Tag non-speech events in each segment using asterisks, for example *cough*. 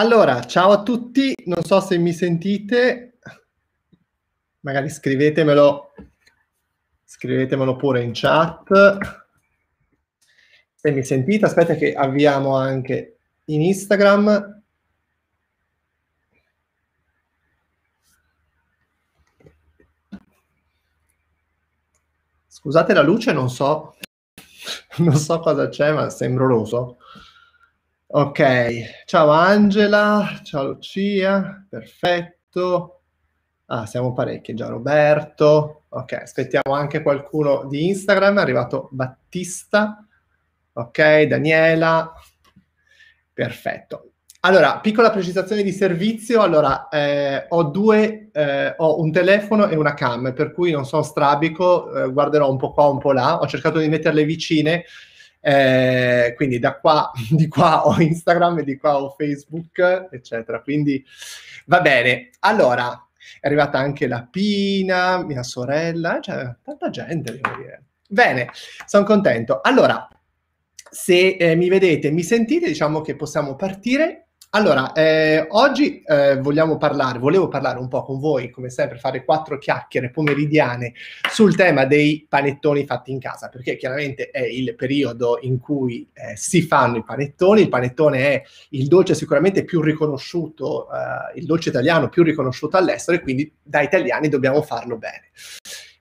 Allora, ciao a tutti, non so se mi sentite, magari scrivetemelo, scrivetemelo pure in chat. Se mi sentite, aspetta che avviamo anche in Instagram. Scusate la luce, non so, non so cosa c'è, ma sembro roso. Ok, ciao Angela, ciao Lucia, perfetto. Ah, siamo parecchi, già Roberto. Ok, aspettiamo anche qualcuno di Instagram, è arrivato Battista. Ok, Daniela. Perfetto. Allora, piccola precisazione di servizio, allora eh, ho due, eh, ho un telefono e una cam, per cui non sono strabico, eh, guarderò un po' qua, un po' là, ho cercato di metterle vicine eh, quindi da qua, *laughs* di qua ho Instagram e di qua ho Facebook, eccetera. Quindi va bene. Allora, è arrivata anche la Pina, mia sorella, eh, cioè tanta gente, devo dire. Bene, sono contento. Allora, se eh, mi vedete, mi sentite, diciamo che possiamo partire allora, eh, oggi eh, vogliamo parlare, volevo parlare un po' con voi, come sempre, fare quattro chiacchiere pomeridiane sul tema dei panettoni fatti in casa, perché chiaramente è il periodo in cui eh, si fanno i panettoni. Il panettone è il dolce sicuramente più riconosciuto, eh, il dolce italiano più riconosciuto all'estero e quindi da italiani dobbiamo farlo bene.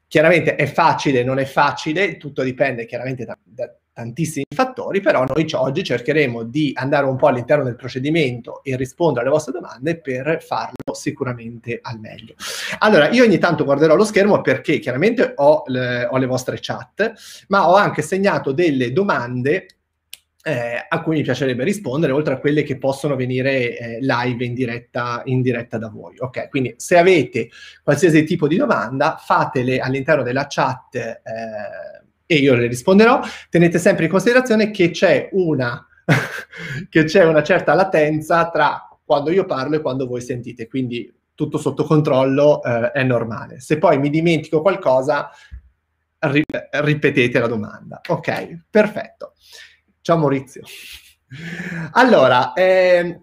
Chiaramente è facile, non è facile, tutto dipende chiaramente da, da tantissimi fattori, però noi oggi cercheremo di andare un po' all'interno del procedimento e rispondere alle vostre domande per farlo sicuramente al meglio. Allora, io ogni tanto guarderò lo schermo perché chiaramente ho le, ho le vostre chat, ma ho anche segnato delle domande eh, a cui mi piacerebbe rispondere, oltre a quelle che possono venire eh, live in diretta, in diretta, da voi. Ok, quindi se avete qualsiasi tipo di domanda, fatele all'interno della chat. Eh, e io le risponderò, tenete sempre in considerazione che c'è una, *laughs* che c'è una certa latenza tra quando io parlo e quando voi sentite, quindi tutto sotto controllo eh, è normale. Se poi mi dimentico qualcosa, ri- ripetete la domanda. Ok, perfetto. Ciao Maurizio. Allora, eh,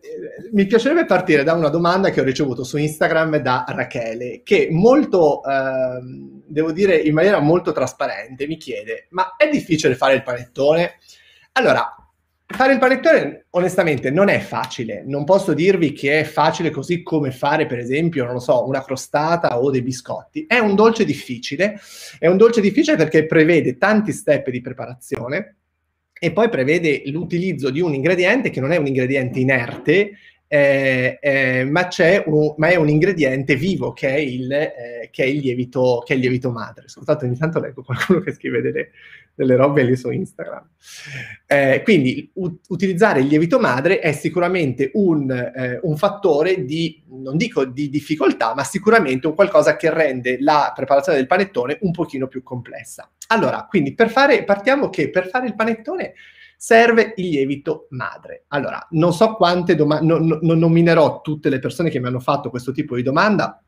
mi piacerebbe partire da una domanda che ho ricevuto su Instagram da Rachele, che molto, eh, devo dire, in maniera molto trasparente mi chiede, ma è difficile fare il panettone? Allora, fare il panettone onestamente non è facile, non posso dirvi che è facile così come fare per esempio, non lo so, una crostata o dei biscotti, è un dolce difficile, è un dolce difficile perché prevede tanti step di preparazione e poi prevede l'utilizzo di un ingrediente che non è un ingrediente inerte, eh, eh, ma, un, ma, è un ingrediente vivo che è il, eh, che è il, lievito, che è il lievito, madre. Scusate, ogni tanto leggo qualcuno che scrive delle, delle robe lì su Instagram. Eh, quindi u- utilizzare il lievito madre è sicuramente un, eh, un, fattore di, non dico di difficoltà, ma sicuramente un qualcosa che rende la preparazione del panettone un pochino più complessa. Allora, quindi per fare, partiamo che per fare il panettone serve il lievito madre. Allora, non so quante domande, non no, nominerò tutte le persone che mi hanno fatto questo tipo di domanda,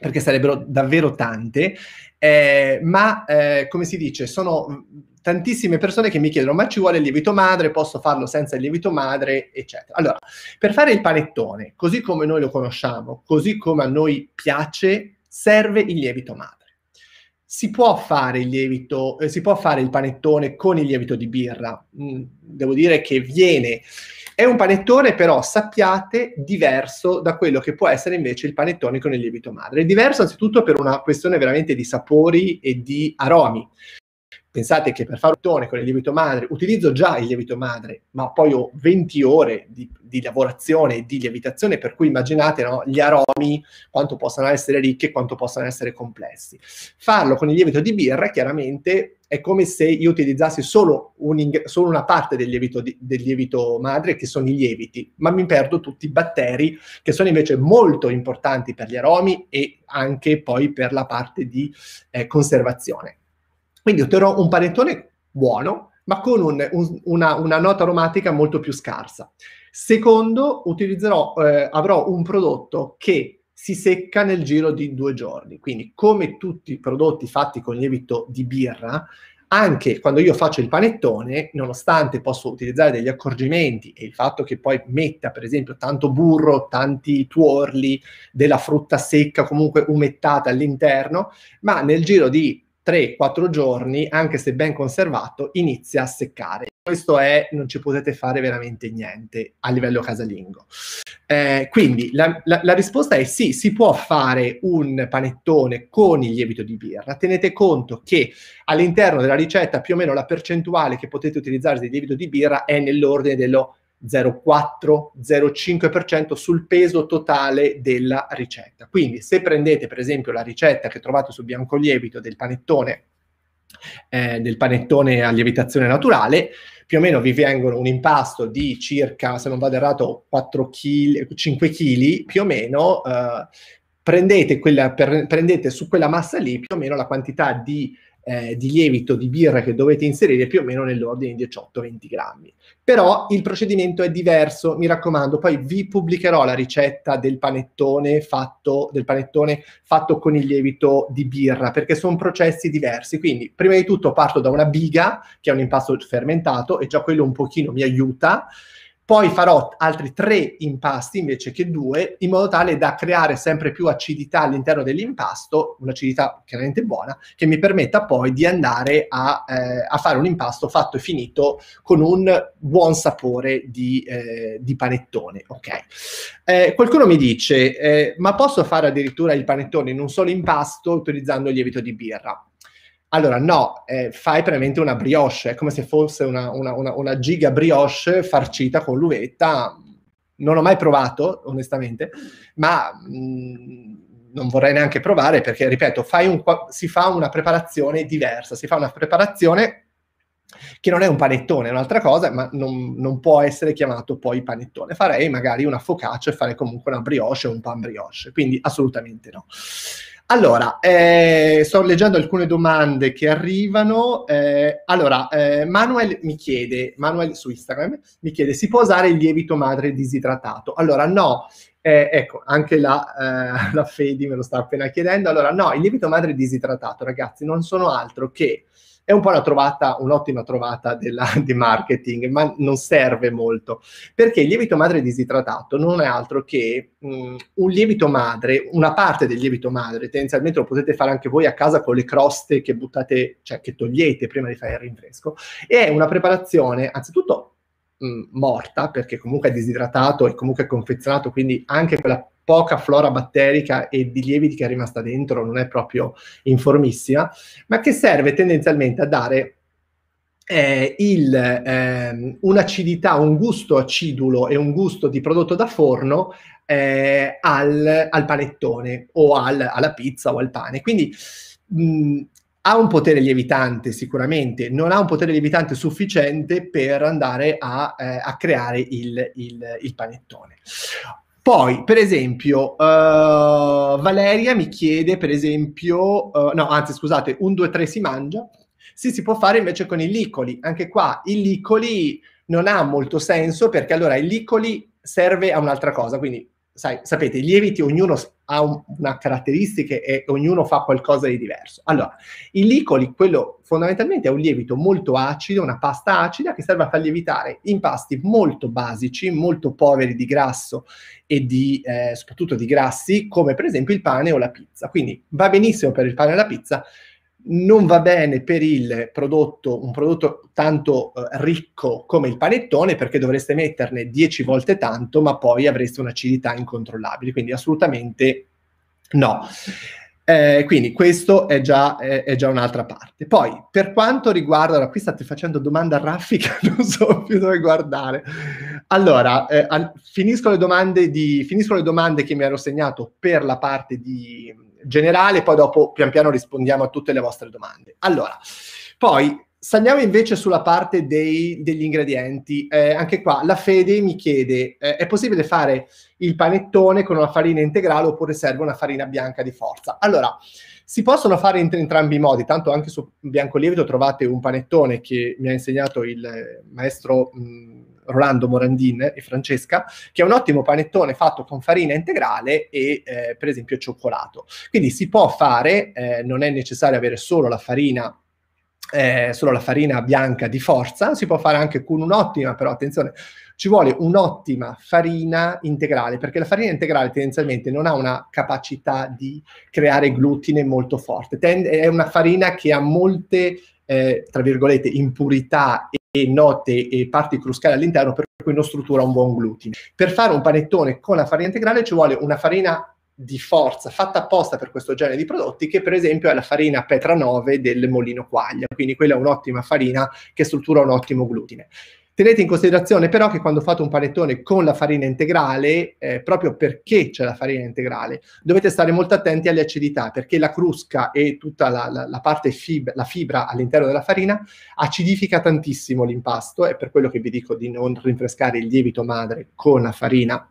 perché sarebbero davvero tante, eh, ma eh, come si dice, sono mm, tantissime persone che mi chiedono ma ci vuole il lievito madre, posso farlo senza il lievito madre, eccetera. Allora, per fare il panettone, così come noi lo conosciamo, così come a noi piace, serve il lievito madre si può fare il lievito, eh, si può fare il panettone con il lievito di birra. Mm, devo dire che viene. È un panettone, però sappiate, diverso da quello che può essere invece il panettone con il lievito madre. È diverso anzitutto per una questione veramente di sapori e di aromi. Pensate che per fare un tone con il lievito madre, utilizzo già il lievito madre, ma poi ho 20 ore di, di lavorazione e di lievitazione, per cui immaginate no, gli aromi quanto possano essere ricchi e quanto possano essere complessi. Farlo con il lievito di birra chiaramente è come se io utilizzassi solo, un ing- solo una parte del lievito, di- del lievito, madre, che sono i lieviti, ma mi perdo tutti i batteri, che sono invece molto importanti per gli aromi e anche poi per la parte di eh, conservazione. Quindi otterrò un panettone buono, ma con un, un, una, una, nota aromatica molto più scarsa. Secondo, eh, avrò un prodotto che si secca nel giro di due giorni. Quindi, come tutti i prodotti fatti con lievito di birra, anche quando io faccio il panettone, nonostante posso utilizzare degli accorgimenti e il fatto che poi metta, per esempio, tanto burro, tanti tuorli, della frutta secca comunque umettata all'interno, ma nel giro di 3-4 giorni, anche se ben conservato, inizia a seccare. Questo è, non ci potete fare veramente niente a livello casalingo. Eh, quindi la, la, la, risposta è sì, si può fare un panettone con il lievito di birra. Tenete conto che all'interno della ricetta più o meno la percentuale che potete utilizzare di lievito di birra è nell'ordine dello 0,4-0,5% sul peso totale della ricetta. Quindi se prendete per esempio la ricetta che trovate su Biancoglievito del panettone, eh, del panettone a lievitazione naturale, più o meno vi vengono un impasto di circa, se non vado errato, 4 kg, 5 kg più o meno, eh, prendete, quella, per, prendete su quella massa lì più o meno la quantità di eh, di lievito di birra che dovete inserire più o meno nell'ordine di 18-20 grammi. Però il procedimento è diverso, mi raccomando, poi vi pubblicherò la ricetta del panettone fatto, del panettone fatto con il lievito di birra, perché sono processi diversi. Quindi, prima di tutto parto da una biga, che è un impasto fermentato, e già quello un pochino mi aiuta. Poi farò altri tre impasti invece che due, in modo tale da creare sempre più acidità all'interno dell'impasto, un'acidità chiaramente buona, che mi permetta poi di andare a, eh, a fare un impasto fatto e finito con un buon sapore di, eh, di panettone. Okay. Eh, qualcuno mi dice, eh, ma posso fare addirittura il panettone in un solo impasto utilizzando il lievito di birra? Allora, no, eh, fai veramente una brioche, è come se fosse una, una, una, una giga brioche farcita con l'uvetta. Non l'ho mai provato, onestamente, ma mh, mm, non vorrei neanche provare perché, ripeto, un, si fa una preparazione diversa, si fa una preparazione che non è un panettone, è un'altra cosa, ma non, non può essere chiamato poi panettone. Farei magari una focaccia e fare comunque una brioche o un pan brioche, quindi assolutamente no. Allora, eh, sto leggendo alcune domande che arrivano. Eh, allora, eh, Manuel mi chiede, Manuel su Instagram, mi chiede, si può usare il lievito madre disidratato? Allora, no. Eh, ecco, anche la, eh, *laughs* la Fedi me lo sta appena chiedendo. Allora, no, il lievito madre disidratato, ragazzi, non sono altro che è un po' una trovata, un'ottima trovata della, *laughs* di marketing, ma non serve molto, perché il lievito madre disidratato non è altro che mh, mm, un lievito madre, una parte del lievito madre, tendenzialmente lo potete fare anche voi a casa con le croste che buttate, cioè che togliete prima di fare il rinfresco, e è una preparazione, anzitutto mm, morta perché comunque è disidratato e comunque è confezionato quindi anche quella poca flora batterica e di lieviti che è rimasta dentro, non è proprio informissima, ma che serve tendenzialmente a dare eh, il, eh, un'acidità, un gusto acidulo e un gusto di prodotto da forno eh, al, al, panettone o al, alla pizza o al pane. Quindi mh, ha un potere lievitante sicuramente, non ha un potere lievitante sufficiente per andare a, eh, a creare il, il, il, panettone. Poi, per esempio, uh, Valeria mi chiede, per esempio, uh, no, anzi, scusate, un due, tre si mangia. Sì, si può fare invece con i licoli. Anche qua, i licoli non ha molto senso perché allora i licoli serve a un'altra cosa, quindi sai, sapete, i lieviti ognuno ha un, una caratteristica e ognuno fa qualcosa di diverso. Allora, il licoli, quello fondamentalmente è un lievito molto acido, una pasta acida che serve a far lievitare impasti molto basici, molto poveri di grasso e di, eh, soprattutto di grassi, come per esempio il pane o la pizza. Quindi va benissimo per il pane e la pizza, non va bene per il prodotto, un prodotto tanto eh, ricco come il panettone, perché dovreste metterne 10 volte tanto, ma poi avreste un'acidità incontrollabile. Quindi assolutamente no. Eh, quindi questo è già, eh, è già, un'altra parte. Poi, per quanto riguarda, allora, qui state facendo domanda a raffica, *laughs* non so più dove guardare. Allora, eh, al, finisco, le di, finisco le domande che mi ero segnato per la parte di generale, poi dopo pian piano rispondiamo a tutte le vostre domande. Allora, poi saliamo invece sulla parte dei, degli ingredienti. Eh, anche qua la Fede mi chiede: eh, è possibile fare il panettone con una farina integrale oppure serve una farina bianca di forza? Allora, si possono fare in entrambi i modi, tanto anche su Bianco Lievito trovate un panettone che mi ha insegnato il maestro. Mh, Rolando Morandin e Francesca, che è un ottimo panettone fatto con farina integrale e eh, per esempio cioccolato. Quindi si può fare, eh, non è necessario avere solo la farina eh, solo la farina bianca di forza, si può fare anche con un'ottima, però attenzione, ci vuole un'ottima farina integrale, perché la farina integrale tendenzialmente non ha una capacità di creare glutine molto forte, Tend- è una farina che ha molte, eh, tra virgolette, impurità. E- e note e parti cruscali all'interno per cui non struttura un buon glutine. Per fare un panettone con la farina integrale ci vuole una farina di forza fatta apposta per questo genere di prodotti che per esempio è la farina Petra 9 del Molino Quaglia, quindi quella è un'ottima farina che struttura un ottimo glutine. Tenete in considerazione però che quando fate un panettone con la farina integrale, eh, proprio perché c'è la farina integrale, dovete stare molto attenti alle acidità, perché la crusca e tutta la, la, la parte fib- la fibra all'interno della farina acidifica tantissimo l'impasto, è per quello che vi dico di non rinfrescare il lievito madre con la farina,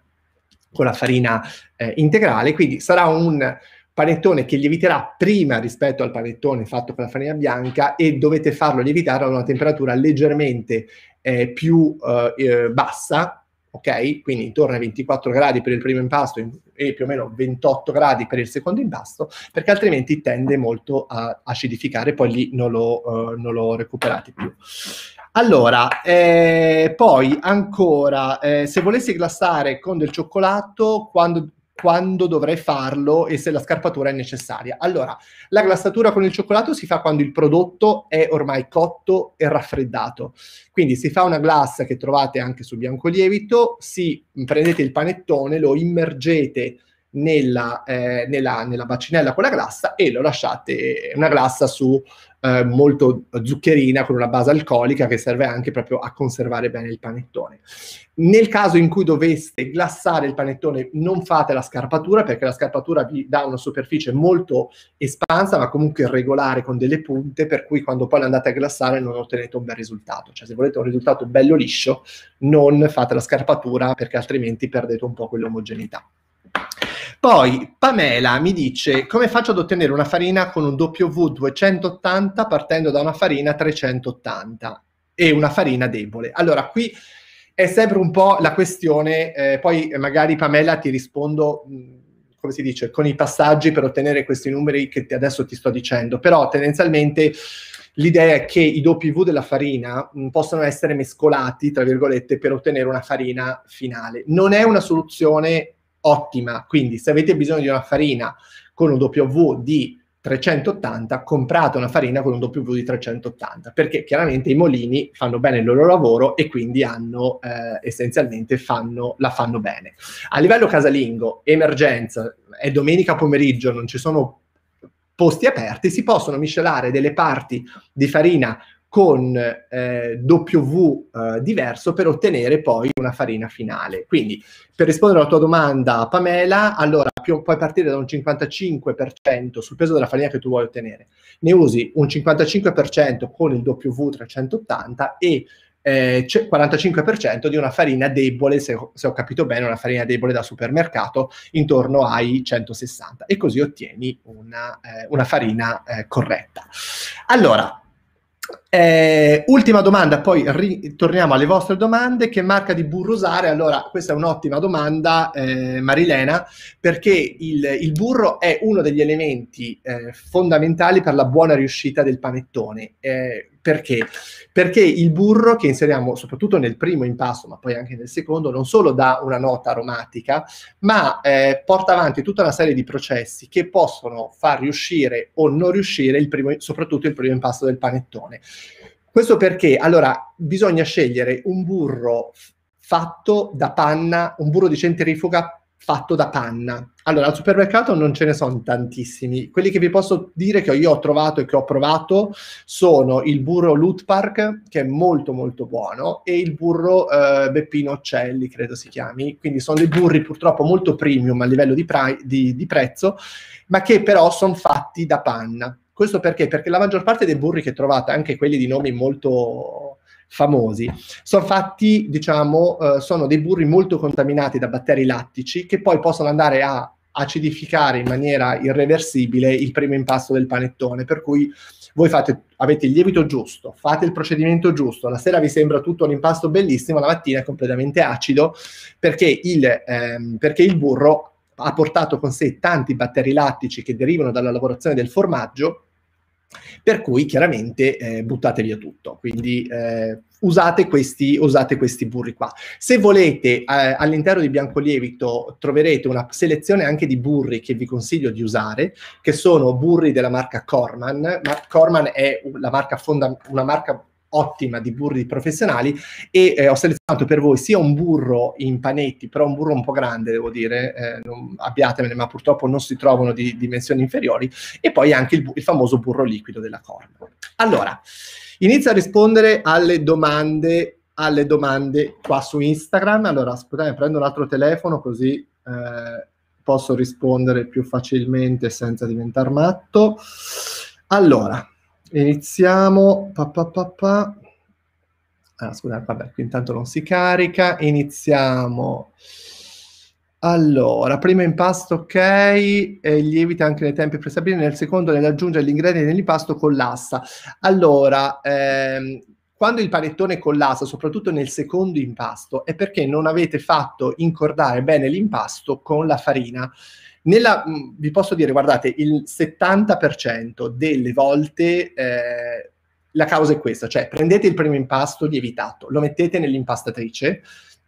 con la farina eh, integrale, quindi sarà un panettone che lieviterà prima rispetto al panettone fatto con la farina bianca e dovete farlo lievitare a una temperatura leggermente eh, più eh, bassa, ok? Quindi intorno ai 24 gradi per il primo impasto e più o meno 28 gradi per il secondo impasto, perché altrimenti tende molto a acidificare, poi lì non lo, eh, non lo recuperate più. Allora, eh, poi ancora, eh, se volessi glassare con del cioccolato, quando, quando dovrei farlo e se la scarpatura è necessaria. Allora, la glassatura con il cioccolato si fa quando il prodotto è ormai cotto e raffreddato. Quindi si fa una glassa che trovate anche su bianco lievito, si prendete il panettone, lo immergete nella, eh, nella, nella bacinella con la glassa e lo lasciate una glassa su eh, molto zuccherina con una base alcolica che serve anche proprio a conservare bene il panettone. Nel caso in cui doveste glassare il panettone, non fate la scarpatura perché la scarpatura vi dà una superficie molto espansa ma comunque regolare con delle punte, per cui quando poi andate a glassare non ottenete un bel risultato. Cioè se volete un risultato bello liscio, non fate la scarpatura perché altrimenti perdete un po' quell'omogeneità. Poi Pamela mi dice come faccio ad ottenere una farina con un W280 partendo da una farina 380 e una farina debole. Allora qui è sempre un po' la questione, eh, poi magari Pamela ti rispondo, mm, come si dice, con i passaggi per ottenere questi numeri che ti, adesso ti sto dicendo, però tendenzialmente l'idea è che i W della farina mh, mm, possano essere mescolati, tra virgolette, per ottenere una farina finale. Non è una soluzione ottima. Quindi se avete bisogno di una farina con un W di 380, comprate una farina con un W di 380, perché chiaramente i molini fanno bene il loro lavoro e quindi hanno eh, essenzialmente fanno, la fanno bene. A livello casalingo, emergenza, è domenica pomeriggio, non ci sono posti aperti, si possono miscelare delle parti di farina con eh, W eh, diverso per ottenere poi una farina finale. Quindi, per rispondere alla tua domanda, Pamela, allora più, puoi partire da un 55% sul peso della farina che tu vuoi ottenere. Ne usi un 55% con il W380 e eh, 45% di una farina debole, se, se, ho capito bene, una farina debole da supermercato, intorno ai 160 e così ottieni una, eh, una farina eh, corretta. Allora, eh, ultima domanda, poi ritorniamo alle vostre domande. Che marca di burro usare? Allora, questa è un'ottima domanda, eh, Marilena, perché il, il, burro è uno degli elementi eh, fondamentali per la buona riuscita del panettone. Eh, perché? Perché il burro che inseriamo soprattutto nel primo impasto, ma poi anche nel secondo, non solo dà una nota aromatica, ma eh, porta avanti tutta una serie di processi che possono far riuscire o non riuscire il primo, soprattutto il primo impasto del panettone. Questo perché, allora, bisogna scegliere un burro fatto da panna, un burro di centrifuga fatto da panna. Allora, al supermercato non ce ne sono tantissimi. Quelli che vi posso dire che io ho trovato e che ho provato sono il burro Loot Park, che è molto molto buono, e il burro eh, Beppino Occelli, credo si chiami. Quindi sono dei burri purtroppo molto premium a livello di, pra- di, di prezzo, ma che però sono fatti da panna. Questo perché? Perché la maggior parte dei burri che trovate, anche quelli di nomi molto famosi, sono fatti, diciamo, eh, sono dei burri molto contaminati da batteri lattici che poi possono andare a acidificare in maniera irreversibile il primo impasto del panettone, per cui voi fate, avete il lievito giusto, fate il procedimento giusto, la sera vi sembra tutto un impasto bellissimo, la mattina è completamente acido perché il, ehm, perché il burro ha portato con sé tanti batteri lattici che derivano dalla lavorazione del formaggio, per cui chiaramente eh, buttate via tutto. Quindi eh, usate, questi, usate, questi, burri qua. Se volete, eh, all'interno di Biancolievito troverete una selezione anche di burri che vi consiglio di usare, che sono burri della marca Corman. Ma Corman è la marca fonda- una marca ottima di burri professionali e eh, ho selezionato per voi sia un burro in panetti, però un burro un po' grande devo dire, eh, non, abbiatemene, ma purtroppo non si trovano di dimensioni inferiori, e poi anche il, il famoso burro liquido della corna. Allora, inizio a rispondere alle domande, alle domande qua su Instagram, allora aspettate, prendo un altro telefono così... Eh, posso rispondere più facilmente senza diventare matto. Allora, Iniziamo. Pa, pa, pa, pa. Ah, scusate, vabbè, qui intanto non si carica. Iniziamo. Allora, primo impasto ok, e lievita anche nei tempi prestabiliti, nel secondo nell'aggiungere gli ingredienti nell'impasto collassa. Allora, ehm, quando il panettone collassa, soprattutto nel secondo impasto, è perché non avete fatto incordare bene l'impasto con la farina. Nella, vi posso dire, guardate, il 70% delle volte eh, la causa è questa, cioè prendete il primo impasto lievitato, lo mettete nell'impastatrice,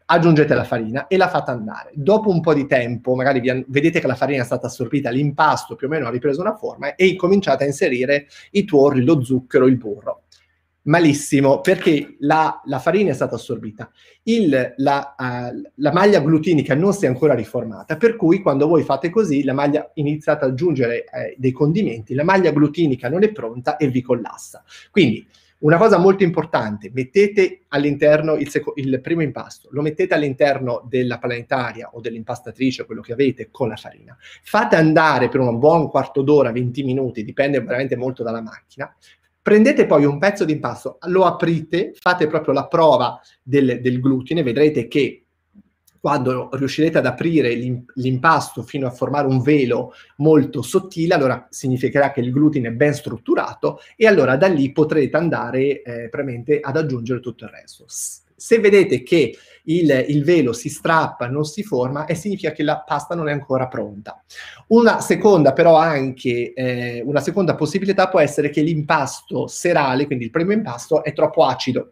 aggiungete la farina e la fate andare. Dopo un po' di tempo, magari vi, vedete che la farina è stata assorbita, l'impasto più o meno ha ripreso una forma e cominciate a inserire i tuorri, lo zucchero, il burro malissimo perché la, la, farina è stata assorbita, Il, la, uh, la, maglia glutinica non si è ancora riformata, per cui quando voi fate così la maglia iniziate ad aggiungere eh, dei condimenti, la maglia glutinica non è pronta e vi collassa. Quindi una cosa molto importante, mettete all'interno il, seco- il primo impasto, lo mettete all'interno della planetaria o dell'impastatrice, quello che avete, con la farina. Fate andare per un buon quarto d'ora, 20 minuti, dipende veramente molto dalla macchina. Prendete poi un pezzo di impasto, lo aprite, fate proprio la prova del, del glutine, vedrete che quando riuscirete ad aprire l'impasto fino a formare un velo molto sottile, allora significherà che il glutine è ben strutturato e allora da lì potrete andare eh, ad aggiungere tutto il resto. Se vedete che il, il velo si strappa, non si forma e significa che la pasta non è ancora pronta. Una seconda però anche, eh, una seconda possibilità può essere che l'impasto serale, quindi il primo impasto, è troppo acido.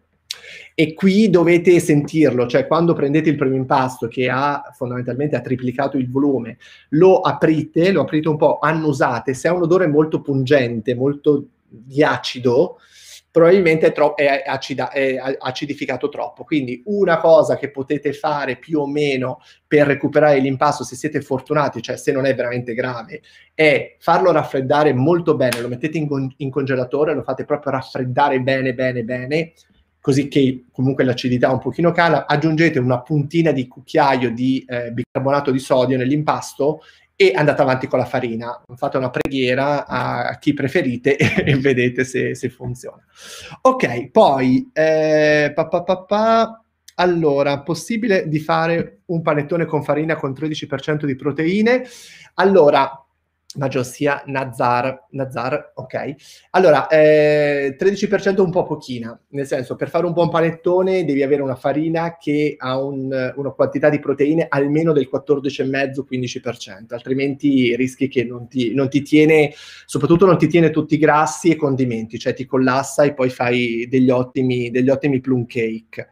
E qui dovete sentirlo, cioè quando prendete il primo impasto che ha fondamentalmente ha triplicato il volume, lo aprite, lo aprite un po', annusate, se ha un odore molto pungente, molto di acido, probabilmente è, tro- è, acida- è acidificato troppo. Quindi una cosa che potete fare più o meno per recuperare l'impasto, se siete fortunati, cioè se non è veramente grave, è farlo raffreddare molto bene, lo mettete in, con- in congelatore, lo fate proprio raffreddare bene, bene, bene, così che comunque l'acidità un pochino cala, aggiungete una puntina di cucchiaio di eh, bicarbonato di sodio nell'impasto e andate avanti con la farina. Fate una preghiera a chi preferite *laughs* e, vedete se, se, funziona. Ok, poi, eh, pa, pa, pa, pa, allora, possibile di fare un panettone con farina con 13% di proteine? Allora, Maggio sia Nazar, Nazar, ok. Allora, eh, 13% un po' pochina, nel senso, per fare un buon panettone devi avere una farina che ha un, una quantità di proteine almeno del 14,5-15%, altrimenti rischi che non ti, non ti tiene, soprattutto non ti tiene tutti i grassi e condimenti, cioè ti collassa e poi fai degli ottimi, degli ottimi plum cake.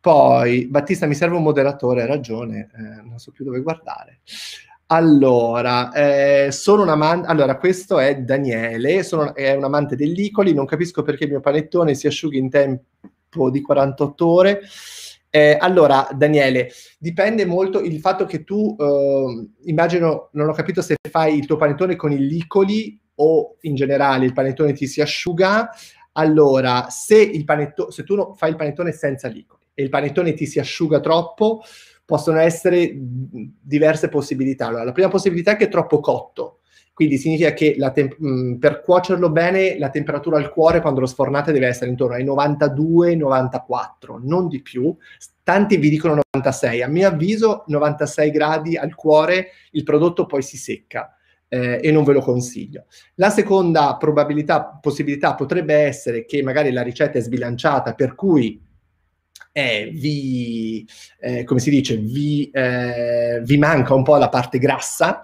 Poi, Battista, mi serve un moderatore, hai ragione, eh, non so più dove guardare. Allora, eh, sono un amante. Allora, questo è Daniele, sono, è un amante degli icoli. Non capisco perché il mio panettone si asciughi in tempo di 48 ore. Eh, allora, Daniele, dipende molto il fatto che tu, eh, immagino, non ho capito se fai il tuo panettone con il licoli o in generale il panettone ti si asciuga. Allora, se, il panetto- se tu no, fai il panettone senza licoli e il panettone ti si asciuga troppo, possono essere diverse possibilità. Allora, la prima possibilità è che è troppo cotto, quindi significa che temp- mh, mm, per cuocerlo bene la temperatura al cuore quando lo sfornate deve essere intorno ai 92-94, non di più. Tanti vi dicono 96, a mio avviso 96 gradi al cuore il prodotto poi si secca. Eh, e non ve lo consiglio. La seconda probabilità, possibilità potrebbe essere che magari la ricetta è sbilanciata, per cui eh, vi, eh, come si dice, vi, eh, vi, manca un po' la parte grassa.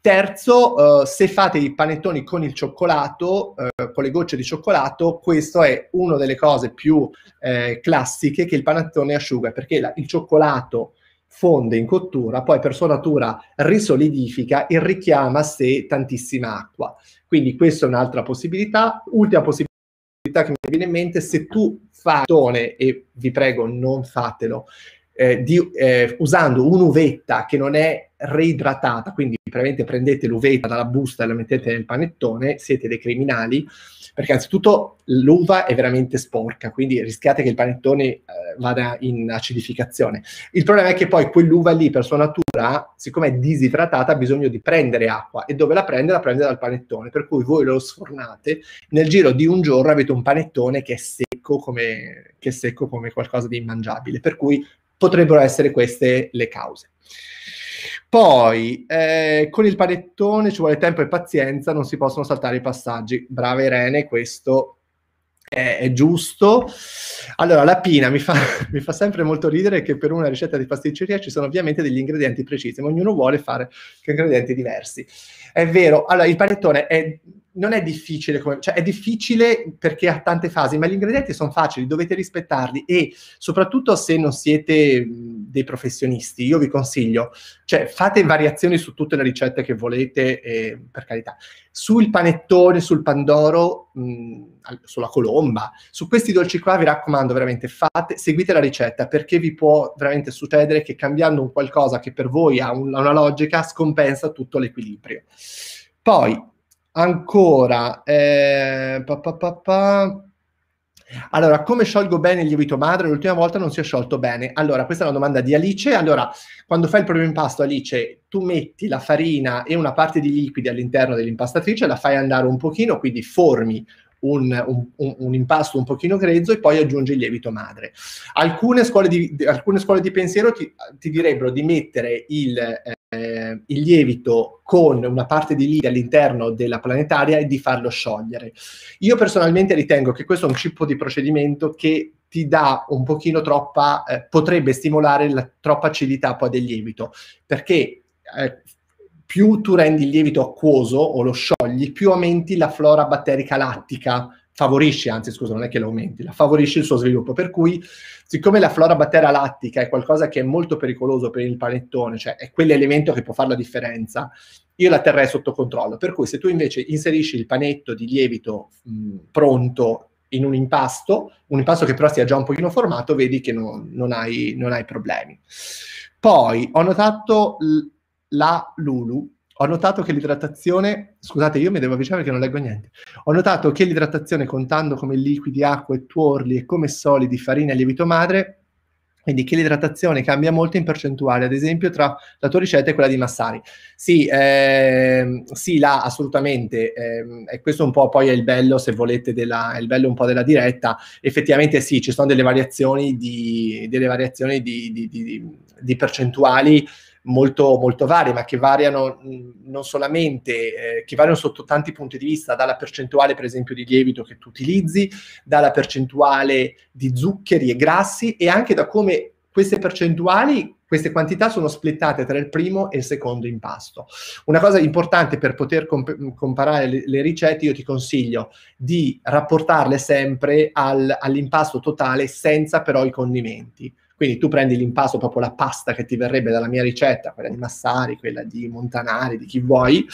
Terzo, eh, se fate i panettoni con il cioccolato, eh, con le gocce di cioccolato, questa è una delle cose più eh, classiche che il panettone asciuga, perché la, il cioccolato fonde in cottura, poi per sua natura risolidifica e richiama a sé tantissima acqua. Quindi questa è un'altra possibilità. Ultima possibilità che mi viene in mente, se tu fatto, e vi prego non fatelo, eh, di, eh, usando un'uvetta che non è reidratata, quindi praticamente prendete l'uvetta dalla busta e la mettete nel panettone, siete dei criminali, perché anzitutto l'uva è veramente sporca, quindi rischiate che il panettone eh, vada in acidificazione. Il problema è che poi quell'uva lì per sua natura, siccome è disidratata, ha bisogno di prendere acqua e dove la prende? La prende dal panettone, per cui voi lo sfornate, nel giro di un giorno avete un panettone che è secco come, che è secco come qualcosa di immangiabile, per cui potrebbero essere queste le cause. Poi, eh, con il panettone ci vuole tempo e pazienza, non si possono saltare i passaggi. Brava Irene, questo è, è giusto. Allora, la pina mi fa, *laughs* mi fa, sempre molto ridere che per una ricetta di pasticceria ci sono ovviamente degli ingredienti precisi, ma ognuno vuole fare ingredienti diversi. È vero, allora il panettone è non è difficile, come, cioè è difficile perché ha tante fasi, ma gli ingredienti sono facili, dovete rispettarli e soprattutto se non siete dei professionisti, io vi consiglio, cioè fate variazioni su tutte le ricette che volete, eh, per carità. Sul panettone, sul pandoro, mh, sulla colomba, su questi dolci qua vi raccomando veramente fate, seguite la ricetta perché vi può veramente succedere che cambiando un qualcosa che per voi ha un, una logica scompensa tutto l'equilibrio. Poi, Ancora, eh, pa, pa, pa, allora, come sciolgo bene il lievito madre? L'ultima volta non si è sciolto bene. Allora, questa è una domanda di Alice. Allora, quando fai il primo impasto, Alice, tu metti la farina e una parte di liquidi all'interno dell'impastatrice, la fai andare un pochino, quindi formi un, un, un, impasto un pochino grezzo e poi aggiungi il lievito madre. Alcune scuole di, alcune scuole di pensiero ti, ti direbbero di mettere il... Eh, eh, il lievito con una parte di lì all'interno della planetaria e di farlo sciogliere. Io personalmente ritengo che questo è un tipo di procedimento che ti dà un pochino troppa, eh, potrebbe stimolare la troppa acidità poi del lievito, perché eh, più tu rendi il lievito acquoso o lo sciogli, più aumenti la flora batterica lattica favorisci, anzi scusa, non è che l'aumenti, la favorisce il suo sviluppo. Per cui, siccome la flora batteria lattica è qualcosa che è molto pericoloso per il panettone, cioè è quell'elemento che può fare la differenza, io la terrei sotto controllo. Per cui se tu invece inserisci il panetto di lievito mh, pronto in un impasto, un impasto che però sia già un pochino formato, vedi che non, non, hai, non hai problemi. Poi ho notato l- la Lulu ho notato che l'idratazione, scusate, io mi devo avvicinare perché non leggo niente. Ho notato che l'idratazione, contando come liquidi, acqua e tuorli e come solidi, farina e lievito madre, quindi che l'idratazione cambia molto in percentuale, ad esempio tra la tua ricetta e quella di Massari. Sì, eh, sì là assolutamente, eh, e questo un po' poi è il bello, se volete, della, è il bello un po' della diretta, effettivamente sì, ci sono delle variazioni di, delle variazioni di, di, di percentuali molto, molto varie, ma che variano mm, non solamente, eh, che variano sotto tanti punti di vista, dalla percentuale per esempio di lievito che tu utilizzi, dalla percentuale di zuccheri e grassi e anche da come queste percentuali queste quantità sono splittate tra il primo e il secondo impasto. Una cosa importante per poter comp- mm, comparare le, le, ricette, io ti consiglio di rapportarle sempre al, all'impasto totale senza però i condimenti. Quindi tu prendi l'impasto, proprio la pasta che ti verrebbe dalla mia ricetta, quella di Massari, quella di Montanari, di chi vuoi,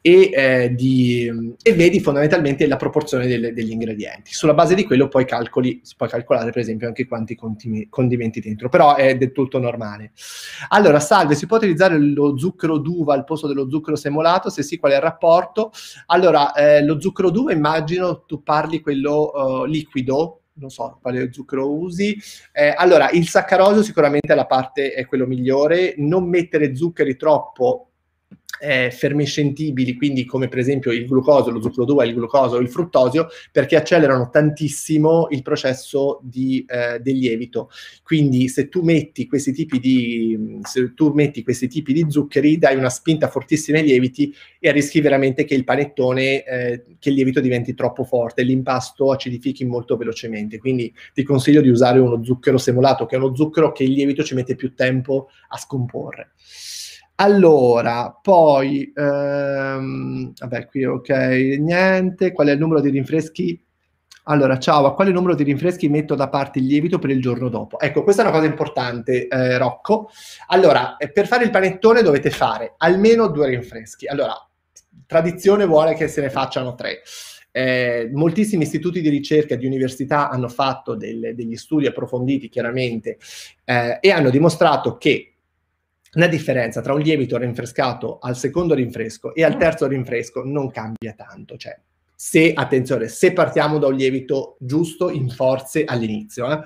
e, eh, di, e vedi fondamentalmente la proporzione delle, degli ingredienti. Sulla base di quello poi calcoli, si può calcolare per esempio anche quanti contini, condimenti dentro, però è del tutto normale. Allora, salve, si può utilizzare lo zucchero d'uva al posto dello zucchero semolato? Se sì, qual è il rapporto? Allora, eh, lo zucchero d'uva immagino tu parli quello uh, liquido, non so quale zucchero usi. Eh, allora, il saccarosio sicuramente è la parte, è quello migliore. Non mettere zuccheri troppo eh, fermescentibili, quindi come per esempio il glucosio, lo zucchero 2, il glucosio, il fruttosio, perché accelerano tantissimo il processo di, eh, del lievito. Quindi se tu, metti questi tipi di, se tu metti questi tipi di zuccheri, dai una spinta fortissima ai lieviti e rischi veramente che il panettone, eh, che il lievito diventi troppo forte, l'impasto acidifichi molto velocemente. Quindi ti consiglio di usare uno zucchero semolato, che è uno zucchero che il lievito ci mette più tempo a scomporre. Allora, poi, ehm, vabbè, qui ok, niente. Qual è il numero di rinfreschi? Allora, ciao, a quale numero di rinfreschi metto da parte il lievito per il giorno dopo? Ecco, questa è una cosa importante, eh, Rocco. Allora, eh, per fare il panettone dovete fare almeno due rinfreschi. Allora, tradizione vuole che se ne facciano tre. Eh, moltissimi istituti di ricerca di università hanno fatto del, degli studi approfonditi, chiaramente, eh, e hanno dimostrato che la differenza tra un lievito rinfrescato al secondo rinfresco e al mm. terzo rinfresco non cambia tanto. Cioè, se, attenzione, se partiamo da un lievito giusto in forze all'inizio, eh,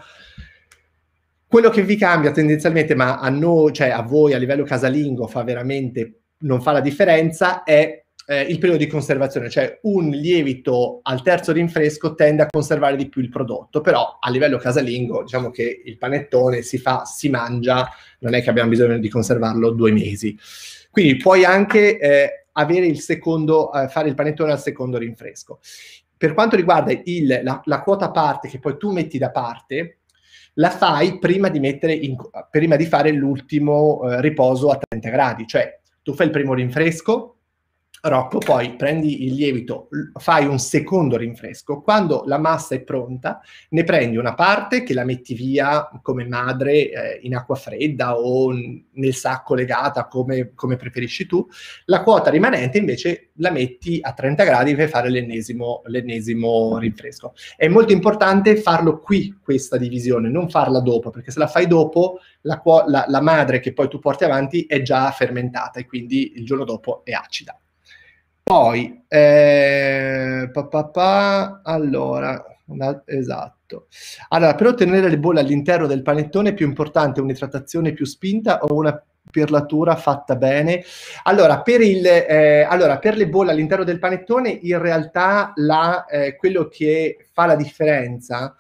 quello che vi cambia tendenzialmente, ma a noi, cioè a voi a livello casalingo fa veramente, non fa la differenza, è eh, il periodo di conservazione, cioè un lievito al terzo rinfresco tende a conservare di più il prodotto, però a livello casalingo diciamo che il panettone si fa, si mangia, non è che abbiamo bisogno di conservarlo due mesi. Quindi puoi anche eh, avere il secondo, eh, fare il panettone al secondo rinfresco. Per quanto riguarda il, la, la quota parte che poi tu metti da parte, la fai prima di, in, prima di fare l'ultimo eh, riposo a 30 gradi, cioè tu fai il primo rinfresco, Rocco, poi prendi il lievito, fai un secondo rinfresco, quando la massa è pronta ne prendi una parte che la metti via come madre eh, in acqua fredda o nel sacco legata come, come preferisci tu, la quota rimanente invece la metti a 30 gradi per fare l'ennesimo, l'ennesimo rinfresco. È molto importante farlo qui questa divisione, non farla dopo, perché se la fai dopo la, la, la madre che poi tu porti avanti è già fermentata e quindi il giorno dopo è acida. Poi, eh, papà, pa, allora, esatto. Allora, per ottenere le bolle all'interno del panettone è più importante un'idratazione più spinta o una perlatura fatta bene? Allora per, il, eh, allora, per le bolle all'interno del panettone, in realtà la, eh, quello che fa la differenza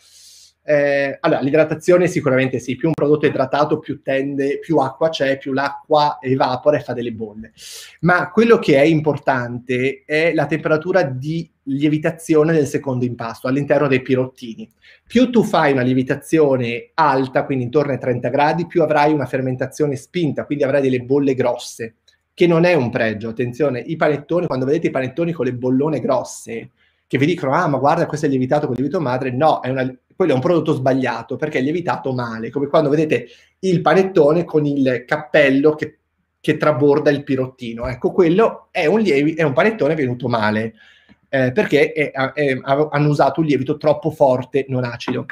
eh, allora, l'idratazione sicuramente sì, più un prodotto è idratato, più tende, più acqua c'è, più l'acqua evapora e fa delle bolle. Ma quello che è importante è la temperatura di lievitazione del secondo impasto all'interno dei pirottini. Più tu fai una lievitazione alta, quindi intorno ai 30 gradi, più avrai una fermentazione spinta, quindi avrai delle bolle grosse, che non è un pregio. Attenzione, i panettoni, quando vedete i panettoni con le bollone grosse, che vi dicono, ah ma guarda, questo è lievitato con lievito madre, no, è una quello è un prodotto sbagliato perché è lievitato male, come quando vedete il panettone con il cappello che, che traborda il pirottino. Ecco, quello è un, lievi- è un panettone venuto male eh, perché è, è, hanno usato un lievito troppo forte, non acido.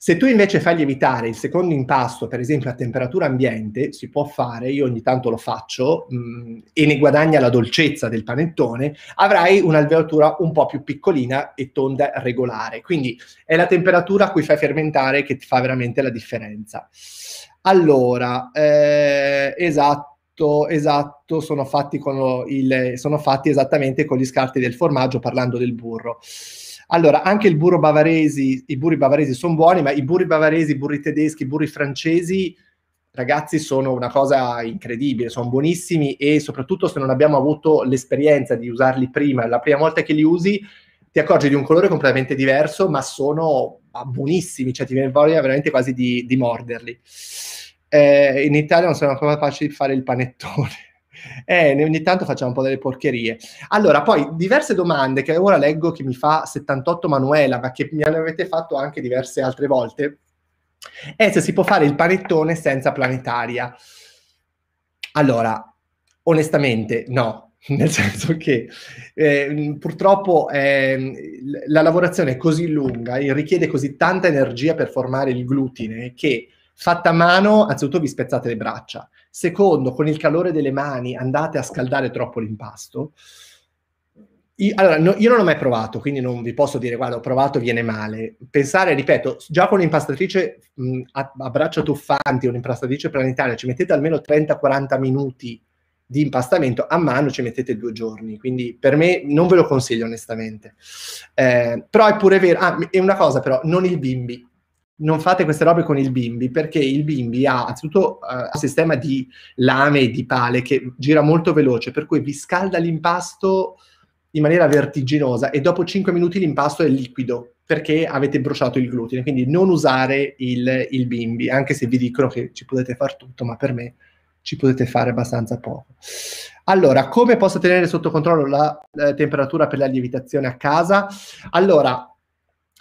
Se tu invece fai lievitare il secondo impasto, per esempio a temperatura ambiente, si può fare, io ogni tanto lo faccio, mh, mm, e ne guadagna la dolcezza del panettone, avrai un'alveatura un po' più piccolina e tonda regolare. Quindi è la temperatura a cui fai fermentare che ti fa veramente la differenza. Allora, eh, esatto esatto, sono fatti, il, sono fatti esattamente con gli scarti del formaggio parlando del burro. Allora, anche il burro bavaresi, i burri bavaresi sono buoni, ma i burri bavaresi, i burri tedeschi, i burri francesi, ragazzi, sono una cosa incredibile, sono buonissimi e soprattutto se non abbiamo avuto l'esperienza di usarli prima, la prima volta che li usi, ti accorgi di un colore completamente diverso, ma sono buonissimi, cioè ti viene voglia veramente quasi di, di morderli. Eh, in Italia non sono capaci di fare il panettone eh, ogni tanto facciamo un po' delle porcherie. Allora, poi diverse domande che ora leggo che mi fa 78 Manuela, ma che mi avete fatto anche diverse altre volte, è se si può fare il panettone senza planetaria. Allora, onestamente, no. *laughs* Nel senso che eh, purtroppo eh, la lavorazione è così lunga e richiede così tanta energia per formare il glutine che fatta a mano, anzitutto vi spezzate le braccia, Secondo, con il calore delle mani andate a scaldare troppo l'impasto. Io, allora, no, io non ho mai provato, quindi non vi posso dire, guarda, ho provato, viene male. Pensare, ripeto, già con un'impastatrice mh, a, a braccia tuffanti, un'impastatrice planetaria, ci mettete almeno 30-40 minuti di impastamento, a mano ci mettete due giorni, quindi per me non ve lo consiglio onestamente. Eh, però è pure vero, ah, è una cosa però, non il bimbi, non fate queste robe con il bimbi perché il bimbi ha anzitutto uh, eh, un sistema di lame e di pale che gira molto veloce, per cui vi scalda l'impasto in maniera vertiginosa e dopo 5 minuti l'impasto è liquido perché avete bruciato il glutine. Quindi non usare il, il bimbi, anche se vi dicono che ci potete far tutto, ma per me ci potete fare abbastanza poco. Allora, come posso tenere sotto controllo la eh, temperatura per la lievitazione a casa? Allora,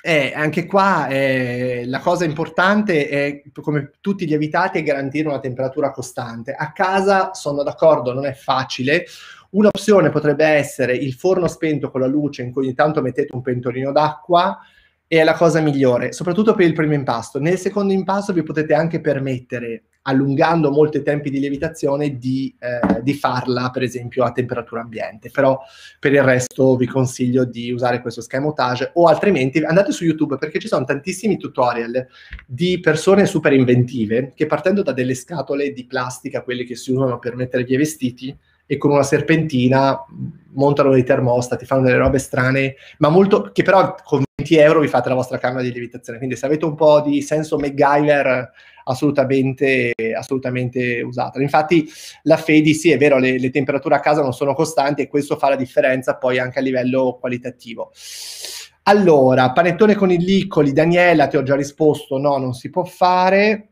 eh, anche qua eh, la cosa importante è, come tutti gli evitati, è garantire una temperatura costante. A casa sono d'accordo, non è facile. Un'opzione potrebbe essere il forno spento con la luce in cui ogni tanto mettete un pentolino d'acqua e è la cosa migliore, soprattutto per il primo impasto. Nel secondo impasto vi potete anche permettere allungando molto i tempi di lievitazione, di, eh, di, farla per esempio a temperatura ambiente. Però per il resto vi consiglio di usare questo scamotage o altrimenti andate su YouTube perché ci sono tantissimi tutorial di persone super inventive che partendo da delle scatole di plastica, quelle che si usano per mettere via i vestiti, e con una serpentina mm, montano dei termostati, fanno delle robe strane, ma molto che però con 20 euro vi fate la vostra camera di lievitazione. Quindi se avete un po' di senso MacGyver, assolutamente, assolutamente usatela. Infatti la Fedi, sì, è vero, le, le, temperature a casa non sono costanti e questo fa la differenza poi anche a livello qualitativo. Allora, panettone con i liccoli, Daniela, ti ho già risposto, no, non si può fare.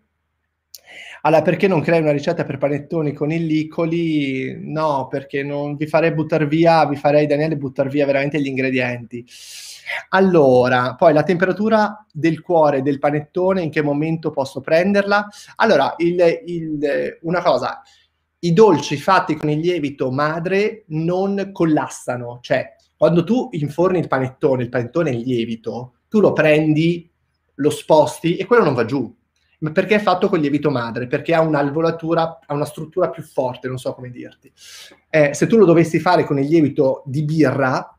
Allora, perché non crei una ricetta per panettoni con i liccoli? No, perché non vi farei buttare via, vi farei, Daniele, buttare via veramente gli ingredienti. Allora, poi la temperatura del cuore del panettone, in che momento posso prenderla? Allora, il, il, una cosa, i dolci fatti con il lievito madre non collassano, cioè quando tu inforni il panettone, il panettone è il lievito, tu lo prendi, lo sposti e quello non va giù. Ma perché è fatto con lievito madre? Perché ha un'alvolatura, ha una struttura più forte, non so come dirti. Eh, se tu lo dovessi fare con il lievito di birra,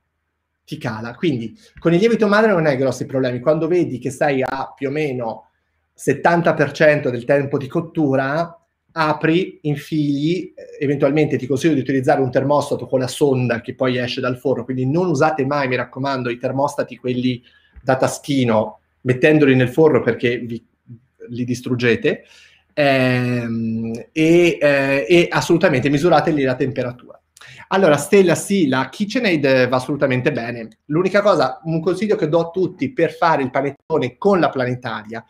ti cala. Quindi con il lievito madre non hai grossi problemi. Quando vedi che stai a più o meno 70% del tempo di cottura, apri, infili, eh, eventualmente ti consiglio di utilizzare un termostato con la sonda che poi esce dal forno, quindi non usate mai, mi raccomando, i termostati quelli da taschino, mettendoli nel forno perché vi, li distruggete, ehm, e, eh, e assolutamente misurateli la temperatura. Allora, Stella, sì, la KitchenAid va assolutamente bene. L'unica cosa, un consiglio che do a tutti per fare il panettone con la planetaria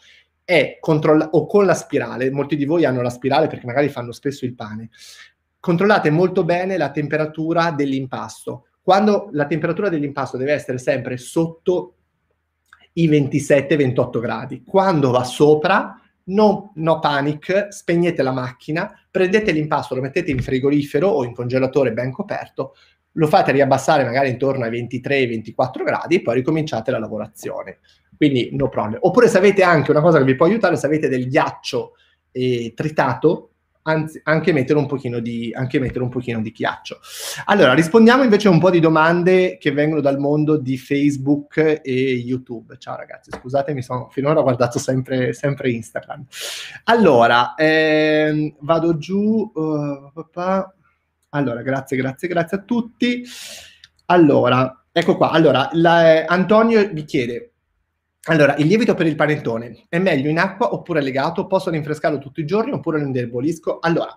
è controllare, o con la spirale, molti di voi hanno la spirale perché magari fanno spesso il pane, controllate molto bene la temperatura dell'impasto. Quando la temperatura dell'impasto deve essere sempre sotto i 27-28 gradi, quando va sopra no, no panic, spegnete la macchina, prendete l'impasto, lo mettete in frigorifero o in congelatore ben coperto, lo fate riabbassare magari intorno ai 23-24 gradi e poi ricominciate la lavorazione. Quindi no problem. Oppure se avete anche una cosa che vi può aiutare, se avete del ghiaccio eh, tritato, anzi, anche mettere, un pochino di, anche mettere un pochino di ghiaccio. Allora, rispondiamo invece a un po' di domande che vengono dal mondo di Facebook e YouTube. Ciao ragazzi, scusate, mi sono finora guardato sempre, sempre Instagram. Allora, ehm, vado giù. Uh, Allora, grazie, grazie, grazie a tutti. Allora, ecco qua. Allora, la, eh, Antonio vi chiede allora, il lievito per il panettone è meglio in acqua oppure legato? Posso rinfrescarlo tutti i giorni oppure lo indebolisco? Allora,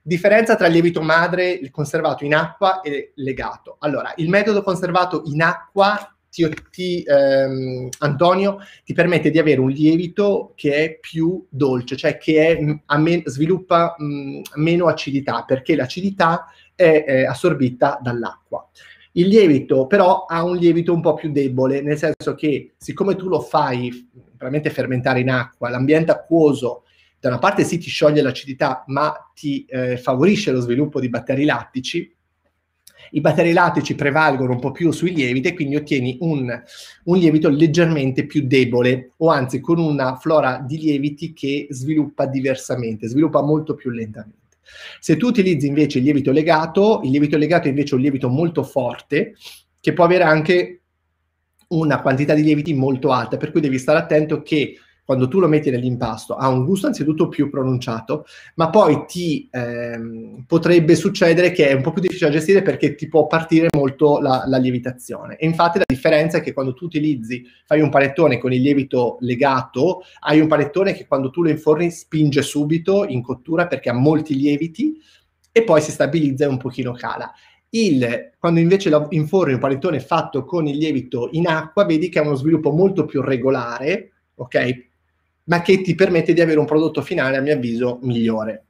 differenza tra il lievito madre conservato in acqua e legato. Allora, il metodo conservato in acqua, ti, ti, ehm, Antonio, ti permette di avere un lievito che è più dolce, cioè che è, mm, me, sviluppa mh, mm, meno acidità, perché l'acidità è eh, assorbita dall'acqua. Il lievito però ha un lievito un po' più debole, nel senso che siccome tu lo fai veramente fermentare in acqua, l'ambiente acquoso da una parte sì ti scioglie l'acidità, ma ti eh, favorisce lo sviluppo di batteri lattici, i batteri lattici prevalgono un po' più sui lieviti e quindi ottieni un, un, lievito leggermente più debole o anzi con una flora di lieviti che sviluppa diversamente, sviluppa molto più lentamente. Se tu utilizzi invece il lievito legato, il lievito legato è invece un lievito molto forte che può avere anche una quantità di lieviti molto alta, per cui devi stare attento che quando tu lo metti nell'impasto, ha un gusto anzitutto più pronunciato, ma poi ti ehm, potrebbe succedere che è un po' più difficile da gestire perché ti può partire molto la, la, lievitazione. E infatti la differenza è che quando tu utilizzi, fai un panettone con il lievito legato, hai un panettone che quando tu lo inforni spinge subito in cottura perché ha molti lieviti e poi si stabilizza e un pochino cala. Il, quando invece lo inforni un panettone fatto con il lievito in acqua, vedi che ha uno sviluppo molto più regolare, ok? ma che ti permette di avere un prodotto finale, a mio avviso, migliore.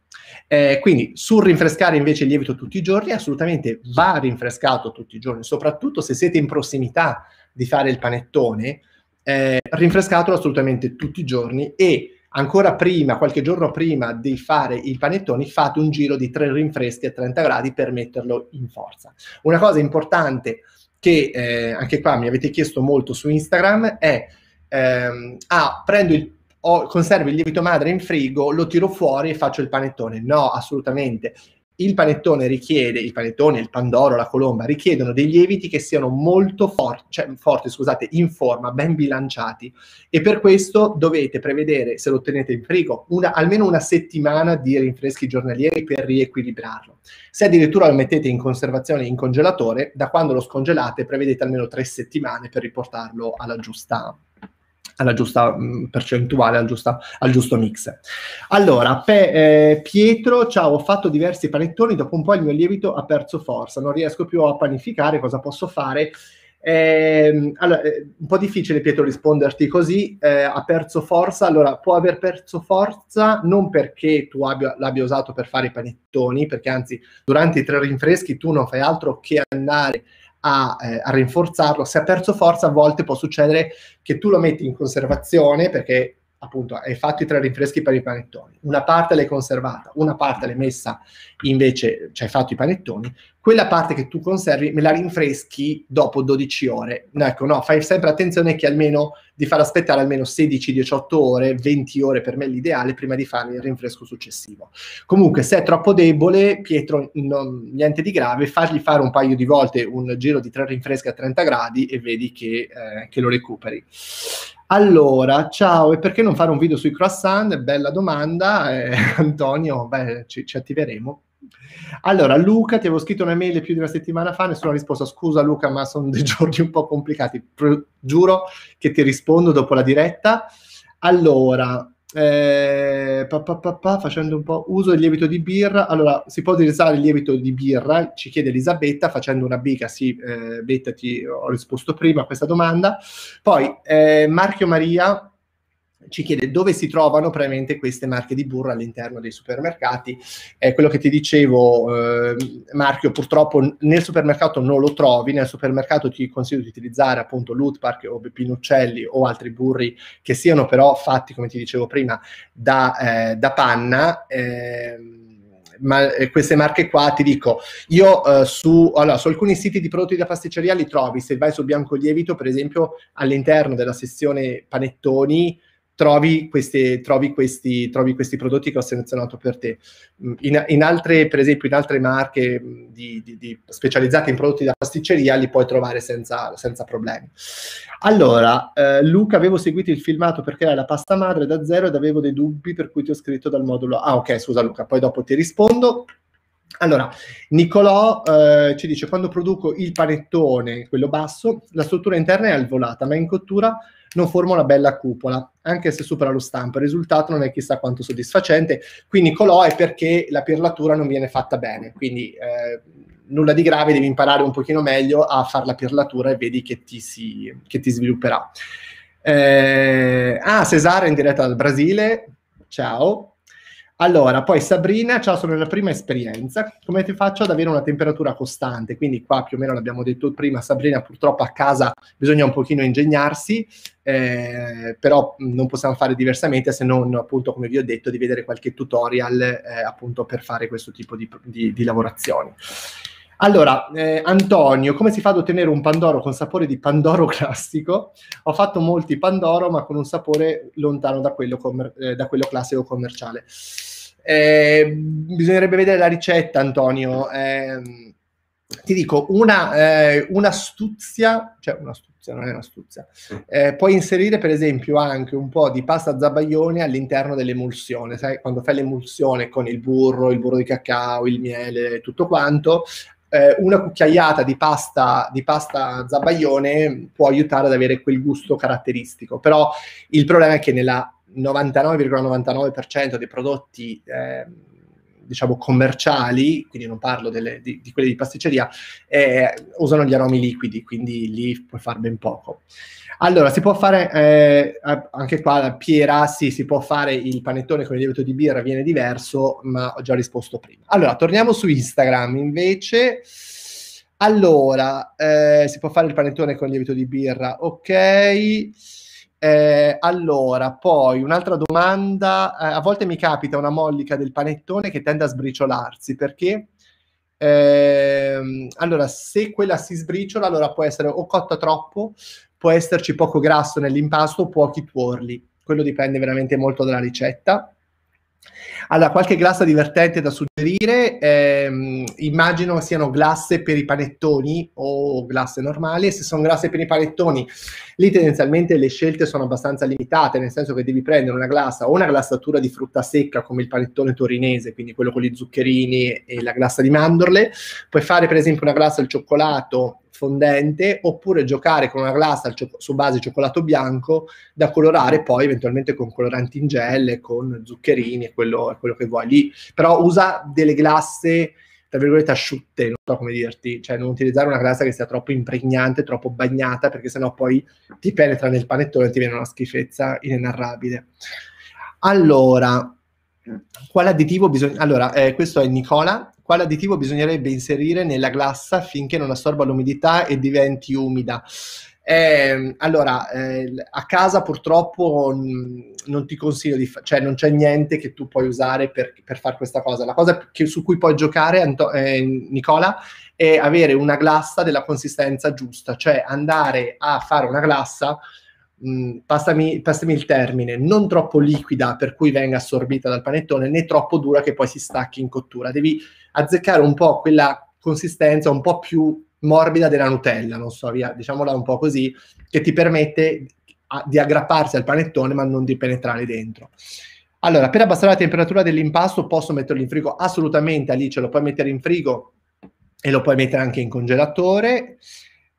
Eh, quindi sul rinfrescare invece il lievito tutti i giorni, assolutamente va rinfrescato tutti i giorni, soprattutto se siete in prossimità di fare il panettone, eh, rinfrescatelo assolutamente tutti i giorni e ancora prima, qualche giorno prima di fare il panettone, fate un giro di tre rinfreschi a 30 gradi per metterlo in forza. Una cosa importante che eh, anche qua mi avete chiesto molto su Instagram è ehm, ah, prendo il ho, oh, conservo il lievito madre in frigo, lo tiro fuori e faccio il panettone. No, assolutamente. Il panettone richiede, il panettone, il pandoro, la colomba, richiedono dei lieviti che siano molto for- cioè, forti, scusate, in forma, ben bilanciati. E per questo dovete prevedere, se lo tenete in frigo, una, almeno una settimana di rinfreschi giornalieri per riequilibrarlo. Se addirittura lo mettete in conservazione in congelatore, da quando lo scongelate prevedete almeno tre settimane per riportarlo alla giusta alla giusta mm, percentuale, al, giusta, al giusto mix. Allora, pe, eh, Pietro, ciao, ho fatto diversi panettoni, dopo un po' il mio lievito ha perso forza, non riesco più a panificare, cosa posso fare? Ehm, eh, allora, un po' difficile Pietro risponderti così, eh, ha perso forza, allora può aver perso forza non perché tu abbia, l'abbia usato per fare i panettoni, perché anzi durante i tre rinfreschi tu non fai altro che andare a, eh, a rinforzarlo. Se ha perso forza, a volte può succedere che tu lo metti in conservazione perché appunto hai fatto i tre rinfreschi per i panettoni, una parte l'hai conservata, una parte l'hai messa invece, cioè hai fatto i panettoni, quella parte che tu conservi me la rinfreschi dopo 12 ore. Ecco, no, fai sempre attenzione che almeno di far aspettare almeno 16-18 ore, 20 ore per me l'ideale prima di fare il rinfresco successivo. Comunque, se è troppo debole, Pietro, non, niente di grave, fargli fare un paio di volte un giro di tre rinfreschi a 30 gradi e vedi che, eh, che lo recuperi. Allora, ciao, e perché non fare un video sui croissant? Bella domanda, eh, *laughs* Antonio, beh, ci, ci, attiveremo. Allora, Luca, ti avevo scritto una mail più di una settimana fa, nessuna risposta. Scusa Luca, ma sono dei *laughs* giorni un po' complicati. Pro- giuro che ti rispondo dopo la diretta. Allora, eh, pa, pa, pa, facendo un po' uso del lievito di birra. Allora, si può utilizzare il lievito di birra? Ci chiede Elisabetta facendo una biga. Sì, eh, Betta, ti ho risposto prima a questa domanda. Poi eh, Marchio Maria ci chiede dove si trovano prevalentemente queste marche di burro all'interno dei supermercati. È eh, quello che ti dicevo, eh, Marchio, purtroppo nel supermercato non lo trovi, nel supermercato ti consiglio di utilizzare appunto Lutpark o Pinuccelli o altri burri che siano però fatti, come ti dicevo prima, da, eh, da panna ehm, ma eh, queste marche qua ti dico io eh, su, allora, su, alcuni siti di prodotti da pasticceria li trovi se vai su Bianco Lievito per esempio all'interno della sezione panettoni trovi questi, trovi questi, trovi questi prodotti che ho selezionato per te. Mm, in, in altre, per esempio, in altre marche mm, di, di, di specializzate in prodotti da pasticceria li puoi trovare senza, senza problemi. Allora, eh, Luca, avevo seguito il filmato per creare la pasta madre da zero ed avevo dei dubbi per cui ti ho scritto dal modulo... Ah, ok, scusa Luca, poi dopo ti rispondo. Allora, Nicolò eh, ci dice, quando produco il panettone, quello basso, la struttura interna è alvolata, ma in cottura non forma una bella cupola, anche se supera lo stampo. Il risultato non è chissà quanto soddisfacente, quindi colò è perché la perlatura non viene fatta bene, quindi eh, nulla di grave, devi imparare un pochino meglio a fare la perlatura e vedi che ti, si, che ti svilupperà. Eh, ah, Cesare in diretta dal Brasile, ciao. Allora, poi Sabrina, ciao, sono nella prima esperienza. Come ti faccio ad avere una temperatura costante? Quindi qua più o meno l'abbiamo detto prima, Sabrina purtroppo a casa bisogna un pochino ingegnarsi, eh, però non possiamo fare diversamente se non appunto, come vi ho detto, di vedere qualche tutorial eh, appunto per fare questo tipo di, di, di lavorazioni. Allora, eh, Antonio, come si fa ad ottenere un pandoro con sapore di pandoro *laughs* classico? Ho fatto molti pandoro, ma con un sapore lontano da quello, commer- eh, da quello classico commerciale. Eh, bisognerebbe vedere la ricetta, Antonio. Ehm, ti dico, una, eh, un'astuzia, cioè un'astuzia, non è un'astuzia, eh, puoi inserire per esempio anche un po' di pasta zabaglione all'interno dell'emulsione, sai, quando fai l'emulsione con il burro, il burro di cacao, il miele, tutto quanto, eh, una cucchiaiata di pasta, di pasta zabaglione può aiutare ad avere quel gusto caratteristico. Però il problema è che nella 99,99% dei prodotti eh, diciamo commerciali, quindi non parlo delle, di, di, quelli di pasticceria, eh, usano gli aromi liquidi, quindi lì puoi fare ben poco. Allora, si può fare eh, anche qua la Piera, sì, si può fare il panettone con il lievito di birra, viene diverso, ma ho già risposto prima. Allora, torniamo su Instagram invece. Allora, eh, si può fare il panettone con il lievito di birra, ok. Eh, allora, poi un'altra domanda. Eh, a volte mi capita una mollica del panettone che tende a sbriciolarsi perché. Eh, allora, se quella si sbriciola, allora può essere o cotta troppo può esserci poco grasso nell'impasto, pochi tuorli. Quello dipende veramente molto dalla ricetta. Allora, qualche glassa divertente da suggerire, ehm, immagino siano glasse per i panettoni o glasse normali, e se sono glasse per i panettoni, lì tendenzialmente le scelte sono abbastanza limitate, nel senso che devi prendere una glassa o una glassatura di frutta secca come il panettone torinese, quindi quello con gli zuccherini e la glassa di mandorle, puoi fare per esempio una glassa al cioccolato fondente oppure giocare con una glassa cio- su base cioccolato bianco da colorare poi eventualmente con coloranti in gel, con zuccherini e quello, quello, che vuoi. Lì però usa delle glasse tra virgolette asciutte, non so come dirti, cioè non utilizzare una glassa che sia troppo impregnante, troppo bagnata, perché sennò poi ti penetra nel panettone e ti viene una schifezza inenarrabile. Allora, quale additivo bisogna... Allora, eh, questo è Nicola quale additivo bisognerebbe inserire nella glassa affinché non assorba l'umidità e diventi umida. Eh, allora, eh, a casa purtroppo mm, non ti consiglio di, fa- cioè non c'è niente che tu puoi usare per, per fare questa cosa. La cosa che, su cui puoi giocare, Anto- eh, Nicola, è avere una glassa della consistenza giusta, cioè andare a fare una glassa Mm, passami, passami, il termine, non troppo liquida per cui venga assorbita dal panettone, né troppo dura che poi si stacchi in cottura. Devi azzeccare un po' quella consistenza un po' più morbida della Nutella, non so, via, diciamola un po' così, che ti permette a, di aggrapparsi al panettone ma non di penetrare dentro. Allora, per abbassare la temperatura dell'impasto posso metterlo in frigo? Assolutamente, Alice, lo puoi mettere in frigo e lo puoi mettere anche in congelatore.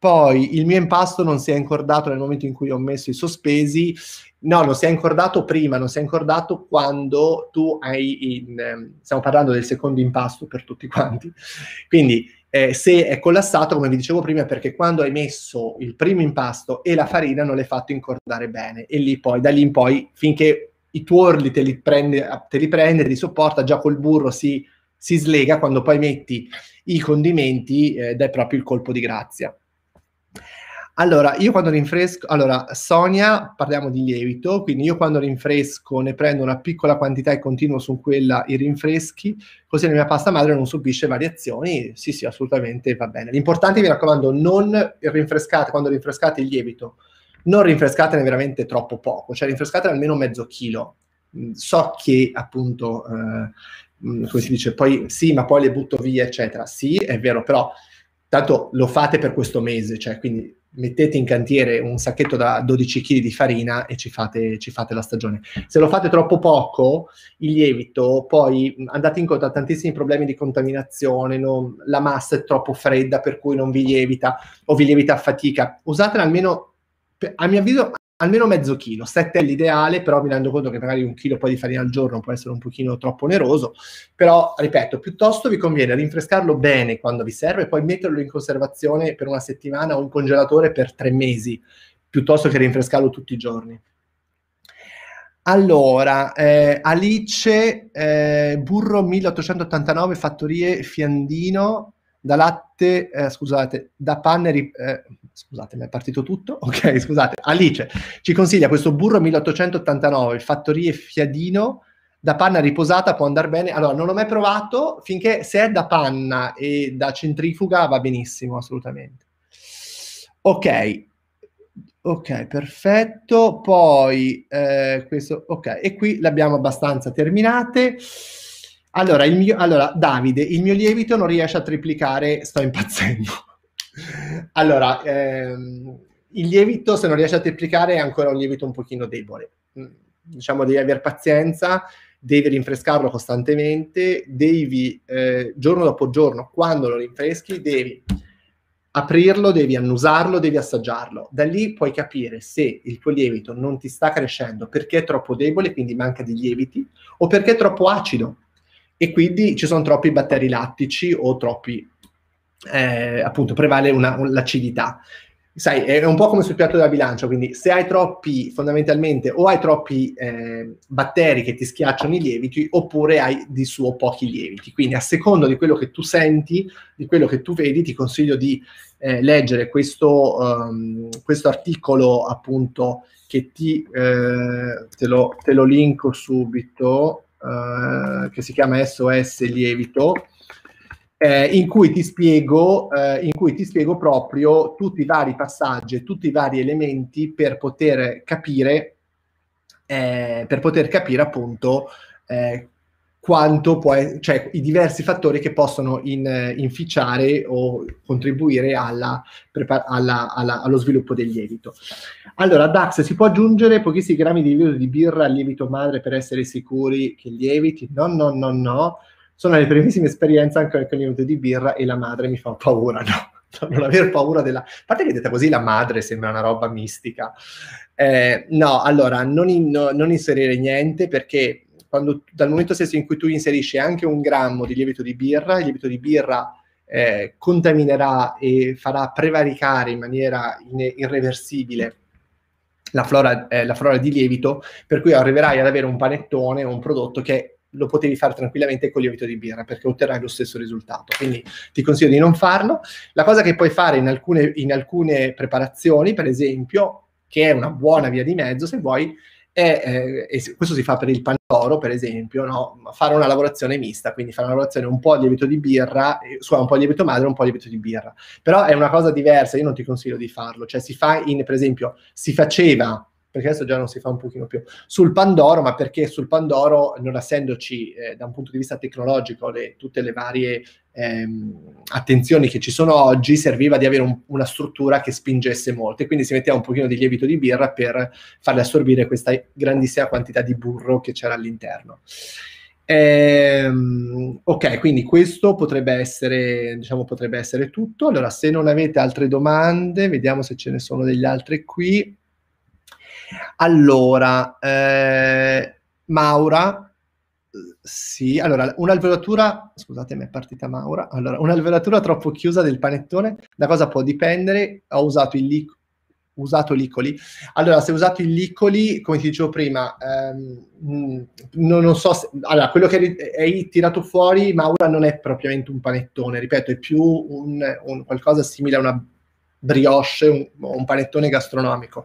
Poi il mio impasto non si è incordato nel momento in cui ho messo i sospesi, no, non si è incordato prima, non si è incordato quando tu hai, in, ehm, stiamo parlando del secondo impasto per tutti quanti, quindi eh, se è collassato, come vi dicevo prima, è perché quando hai messo il primo impasto e la farina non l'hai fatto incordare bene e lì poi, da lì in poi, finché i tuorli te li prende, te li, prende, li sopporta, già col burro si, si slega, quando poi metti i condimenti eh, dai proprio il colpo di grazia. Allora, io quando rinfresco, allora Sonia, parliamo di lievito, quindi io quando rinfresco ne prendo una piccola quantità e continuo su quella i rinfreschi, così la mia pasta madre non subisce variazioni. Sì, sì, assolutamente va bene. L'importante, mi raccomando, non rinfrescate quando rinfrescate il lievito, non rinfrescatene veramente troppo poco, cioè rinfrescatene almeno mezzo chilo. Mm, so che appunto, eh, mm, come si dice, poi sì, ma poi le butto via, eccetera. Sì, è vero, però tanto lo fate per questo mese, cioè quindi mettete in cantiere un sacchetto da 12 kg di farina e ci fate, ci fate, la stagione. Se lo fate troppo poco, il lievito, poi andate incontro a tantissimi problemi di contaminazione, non, la massa è troppo fredda per cui non vi lievita o vi lievita a fatica. Usatela almeno, a mio avviso, almeno mezzo chilo, 7 è l'ideale, però mi rendo conto che magari un chilo poi di farina al giorno può essere un pochino troppo oneroso, però ripeto, piuttosto vi conviene rinfrescarlo bene quando vi serve e poi metterlo in conservazione per una settimana o in congelatore per tre mesi, piuttosto che rinfrescarlo tutti i giorni. Allora, eh, Alice, eh, burro 1889, fattorie Fiandino, da latte, eh, scusate, da panne, eh, Scusate, mi è partito tutto? *laughs* Ok, scusate. Alice ci consiglia questo burro 1889, Fattorie Fiadino, da panna riposata può andare bene. Allora, non l'ho mai provato, finché se è da panna e da centrifuga va benissimo, assolutamente. Ok, ok, perfetto. Poi, eh, questo, ok, e qui l'abbiamo abbastanza terminate. Allora, mio, allora, Davide, il mio lievito non riesce a triplicare, sto impazzendo. Allora, ehm, il lievito, se non riesci a triplicare, è ancora un lievito un pochino debole. Mm, diciamo, devi avere pazienza, devi rinfrescarlo costantemente, devi, eh, giorno dopo giorno, quando lo rinfreschi, devi aprirlo, devi annusarlo, devi assaggiarlo. Da lì puoi capire se il tuo lievito non ti sta crescendo perché è troppo debole, quindi manca di lieviti, o perché è troppo acido e quindi ci sono troppi batteri lattici o troppi eh, appunto prevale una, l'acidità. Sai, è un po' come sul piatto della bilancia, quindi se hai troppi, fondamentalmente, o hai troppi eh, batteri che ti schiacciano i lieviti, oppure hai di suo pochi lieviti. Quindi a seconda di quello che tu senti, di quello che tu vedi, ti consiglio di eh, leggere questo, um, questo, articolo, appunto, che ti... Eh, te lo, te, lo, linko subito, eh, che si chiama SOS Lievito, eh, in, cui ti spiego, eh, in cui ti spiego proprio tutti i vari passaggi, tutti i vari elementi per poter capire, eh, per poter capire appunto eh, quanto può, cioè i diversi fattori che possono in, inficiare o contribuire alla, alla, alla, allo sviluppo del lievito. Allora, Dax, si può aggiungere pochissimi grammi di lievito di birra al lievito madre per essere sicuri che lieviti? No, no, no, no. Sono le primissime esperienze anche con il minuto di birra e la madre mi fa paura, no? *laughs* Non aver paura della... A parte che detta così la madre sembra una roba mistica. Eh, no, allora, non, in, non inserire niente perché quando, dal momento stesso in cui tu inserisci anche un grammo di lievito di birra, il lievito di birra eh, contaminerà e farà prevaricare in maniera in- irreversibile la flora, eh, la flora, di lievito, per cui arriverai ad avere un panettone, un prodotto che è lo potevi fare tranquillamente con lievito di birra perché otterrai lo stesso risultato. Quindi ti consiglio di non farlo. La cosa che puoi fare in alcune, in alcune preparazioni, per esempio, che è una buona via di mezzo, se vuoi, è, eh, e questo si fa per il pandoro, per esempio, no? fare una lavorazione mista, quindi fare una lavorazione un po' a lievito di birra, eh, scusa, un po' a lievito madre, un po' a lievito di birra. Però è una cosa diversa, io non ti consiglio di farlo. Cioè si fa, in, per esempio, si faceva perché adesso già non si fa un pochino più, sul Pandoro, ma perché sul Pandoro, non essendoci eh, da un punto di vista tecnologico le, tutte le varie ehm, attenzioni che ci sono oggi, serviva di avere un, una struttura che spingesse molto e quindi si metteva un pochino di lievito di birra per farle assorbire questa grandissima quantità di burro che c'era all'interno. Ehm, ok, quindi questo potrebbe essere, diciamo, potrebbe essere tutto. Allora, se non avete altre domande, vediamo se ce ne sono degli altri qui. Allora, eh, Maura, sì, allora un'alveolatura, scusate mi è partita Maura, allora un'alveolatura troppo chiusa del panettone, da cosa può dipendere? Ho usato il liquido usato l'icoli. Allora, se usato il licoli, come ti dicevo prima, ehm, mm, non, non, so se, allora, quello che hai tirato fuori, Maura non è propriamente un panettone, ripeto, è più un, un qualcosa simile a una brioche, un, un panettone gastronomico.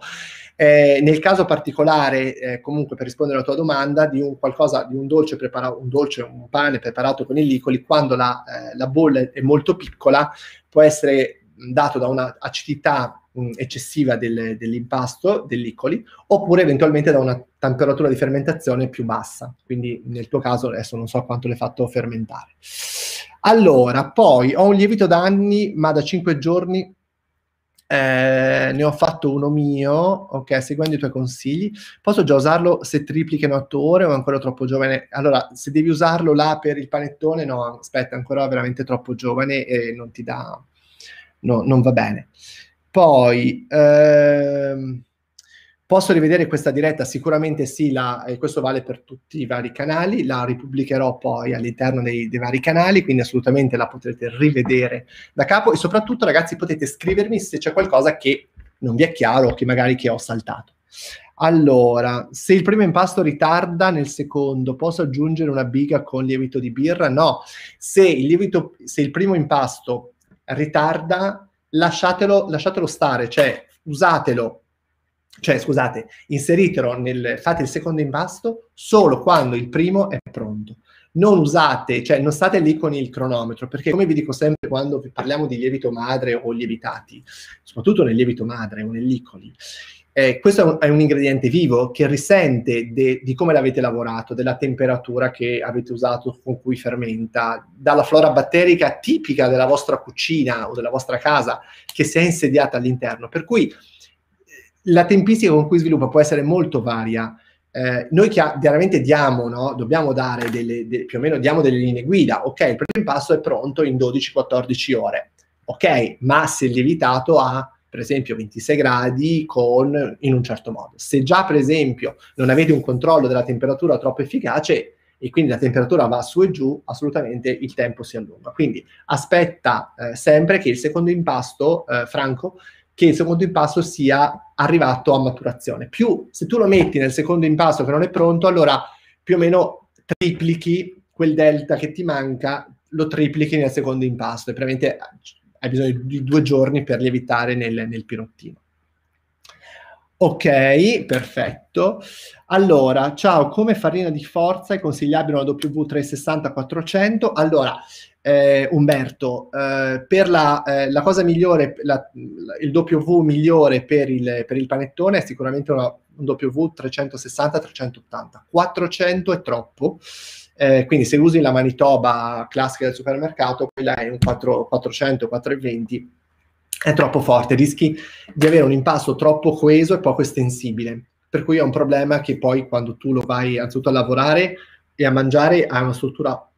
Eh, nel caso particolare, eh, comunque per rispondere alla tua domanda, di un, qualcosa, di un, dolce, preparato, un, dolce, un pane preparato con i licoli, quando la, eh, la bolla è molto piccola, può essere dato da una acidità mh, mm, eccessiva del, dell'impasto, dei licoli, oppure eventualmente da una temperatura di fermentazione più bassa. Quindi nel tuo caso adesso non so quanto l'hai fatto fermentare. Allora, poi ho un lievito da anni, ma da 5 giorni eh, ne ho fatto uno mio, ok, seguendo i tuoi consigli, posso già usarlo se triplicano a tua ore o è ancora troppo giovane? Allora, se devi usarlo là per il panettone, no, aspetta, ancora veramente troppo giovane e non ti dà, no, non va bene. Poi, ehm, Posso rivedere questa diretta? Sicuramente sì, la, e eh, questo vale per tutti i vari canali, la ripubblicherò poi all'interno dei, dei, vari canali, quindi assolutamente la potrete rivedere da capo e soprattutto ragazzi potete scrivermi se c'è qualcosa che non vi è chiaro o che magari che ho saltato. Allora, se il primo impasto ritarda nel secondo, posso aggiungere una biga con lievito di birra? No, se il, lievito, se il primo impasto ritarda, lasciatelo, lasciatelo stare, cioè usatelo cioè scusate, inseritelo nel, fate il secondo impasto solo quando il primo è pronto. Non usate, cioè non state lì con il cronometro, perché come vi dico sempre quando parliamo di lievito madre o lievitati, soprattutto nel lievito madre o nel liccoli, eh, questo è un, è un, ingrediente vivo che risente de, di come l'avete lavorato, della temperatura che avete usato con cui fermenta, dalla flora batterica tipica della vostra cucina o della vostra casa che si è insediata all'interno. Per cui la tempistica con cui sviluppa può essere molto varia. Eh, noi chiaramente diamo, no? dobbiamo dare delle, de, più o meno diamo delle linee guida, ok, il primo impasto è pronto in 12-14 ore, ok, ma se lievitato a per esempio 26 gradi con, in un certo modo. Se già per esempio non avete un controllo della temperatura troppo efficace e quindi la temperatura va su e giù, assolutamente il tempo si allunga. Quindi aspetta eh, sempre che il secondo impasto, eh, Franco, che il secondo impasto sia arrivato a maturazione. Più se tu lo metti nel secondo impasto che non è pronto, allora più o meno triplichi quel delta che ti manca, lo triplichi nel secondo impasto e praticamente hai bisogno di due giorni per lievitare nel, nel pirottino. Ok, perfetto. Allora, ciao, come farina di forza è consigliabile una W360-400? Allora, eh, Umberto, eh, per la, eh, la, cosa migliore, la, la, il W migliore per il, per il panettone è sicuramente una, un W 360-380, 400 è troppo, eh, quindi se usi la Manitoba classica del supermercato, quella è un 400-420, è troppo forte, rischi di avere un impasto troppo coeso e poco estensibile, per cui è un problema che poi quando tu lo vai anzitutto a lavorare e a mangiare ha una struttura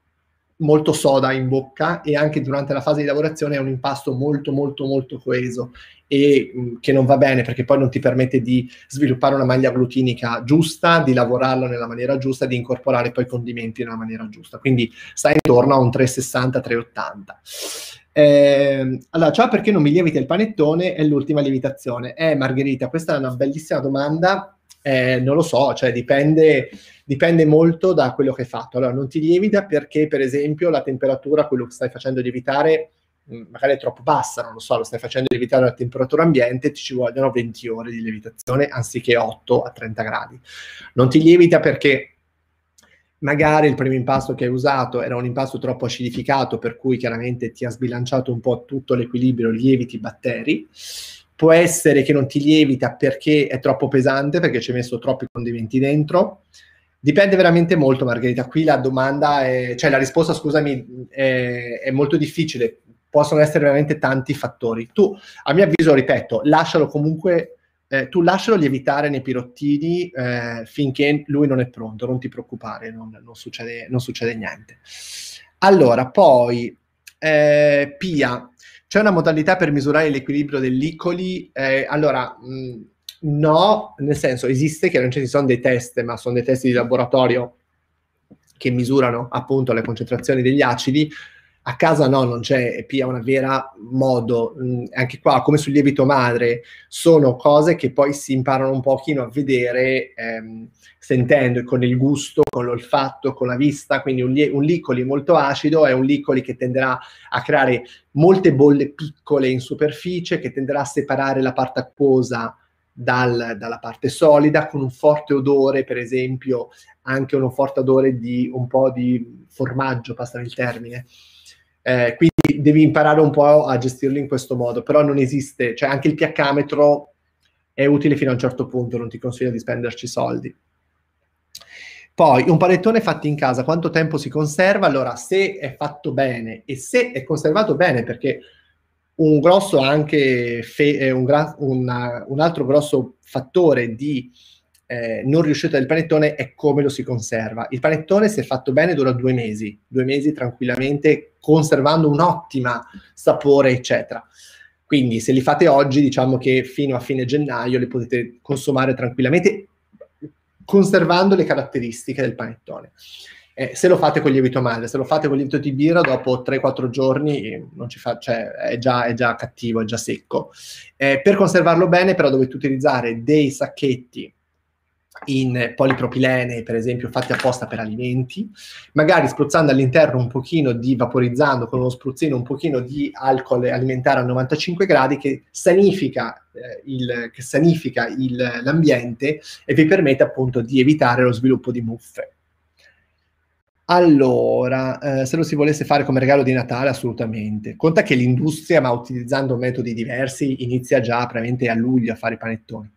molto soda in bocca e anche durante la fase di lavorazione è un impasto molto molto molto coeso e mh, mm, che non va bene perché poi non ti permette di sviluppare una maglia glutinica giusta, di lavorarlo nella maniera giusta, di incorporare poi i condimenti nella maniera giusta. Quindi sta intorno a un 360-380. Eh, allora, ciao perché non mi lieviti il panettone? È l'ultima lievitazione. Eh Margherita, questa è una bellissima domanda. Eh, non lo so, cioè dipende dipende molto da quello che hai fatto. Allora, non ti lievita perché, per esempio, la temperatura, quello che stai facendo lievitare, mm, magari è troppo bassa, non lo so, lo stai facendo lievitare alla temperatura ambiente, ti ci vogliono 20 ore di lievitazione anziché 8 a 30 gradi. Non ti lievita perché magari il primo impasto che hai usato era un impasto troppo acidificato, per cui chiaramente ti ha sbilanciato un po' tutto l'equilibrio lieviti i batteri. Può essere che non ti lievita perché è troppo pesante, perché ci hai messo troppi condimenti dentro. Dipende veramente molto, Margherita. Qui la domanda, è, cioè la risposta, scusami, è, è molto difficile. Possono essere veramente tanti fattori. Tu, a mio avviso, ripeto, lascialo comunque eh, tu lascialo lievitare nei pirottini eh, finché lui non è pronto, non ti preoccupare, non, non, succede, non succede, niente. Allora, poi, eh, Pia, c'è una modalità per misurare l'equilibrio dell'icoli? Eh, allora, mh, No, nel senso esiste che non ci sono dei test, ma sono dei test di laboratorio che misurano appunto le concentrazioni degli acidi. A casa no, non c'è EPA, una vera modo, mm, anche qua come sul lievito madre, sono cose che poi si imparano un pochino a vedere ehm, sentendo con il gusto, con l'olfatto, con la vista, quindi un, lie- un licoli molto acido è un licoli che tenderà a creare molte bolle piccole in superficie, che tenderà a separare la parte acquosa dal, dalla parte solida con un forte odore, per esempio anche un forte odore di un po' di formaggio, passami il termine. Eh, quindi devi imparare un po' a gestirlo in questo modo, però non esiste, cioè anche il pH-metro è utile fino a un certo punto, non ti consiglio di spenderci soldi. Poi un panettone fatto in casa, quanto tempo si conserva? Allora, se è fatto bene e se è conservato bene, perché un, grosso anche fe- eh, un, gra- una, un altro grosso fattore di eh, non riuscita del panettone è come lo si conserva. Il panettone, se fatto bene, dura due mesi, due mesi tranquillamente, conservando un ottimo sapore, eccetera. Quindi se li fate oggi, diciamo che fino a fine gennaio li potete consumare tranquillamente, conservando le caratteristiche del panettone. Eh, se lo fate con lievito male, se lo fate con lievito di birra, dopo 3-4 giorni eh, fa, cioè, è, già, è, già, cattivo, è già secco. Eh, per conservarlo bene, però, dovete utilizzare dei sacchetti in polipropilene, per esempio, fatti apposta per alimenti, magari spruzzando all'interno un pochino di vaporizzando con uno spruzzino un pochino di alcol alimentare a 95 gradi che sanifica, eh, il, che sanifica il, l'ambiente e vi permette appunto di evitare lo sviluppo di muffe. Allora, eh, se lo si volesse fare come regalo di Natale, assolutamente. Conta che l'industria, ma utilizzando metodi diversi, inizia già praticamente a luglio a fare i panettoni.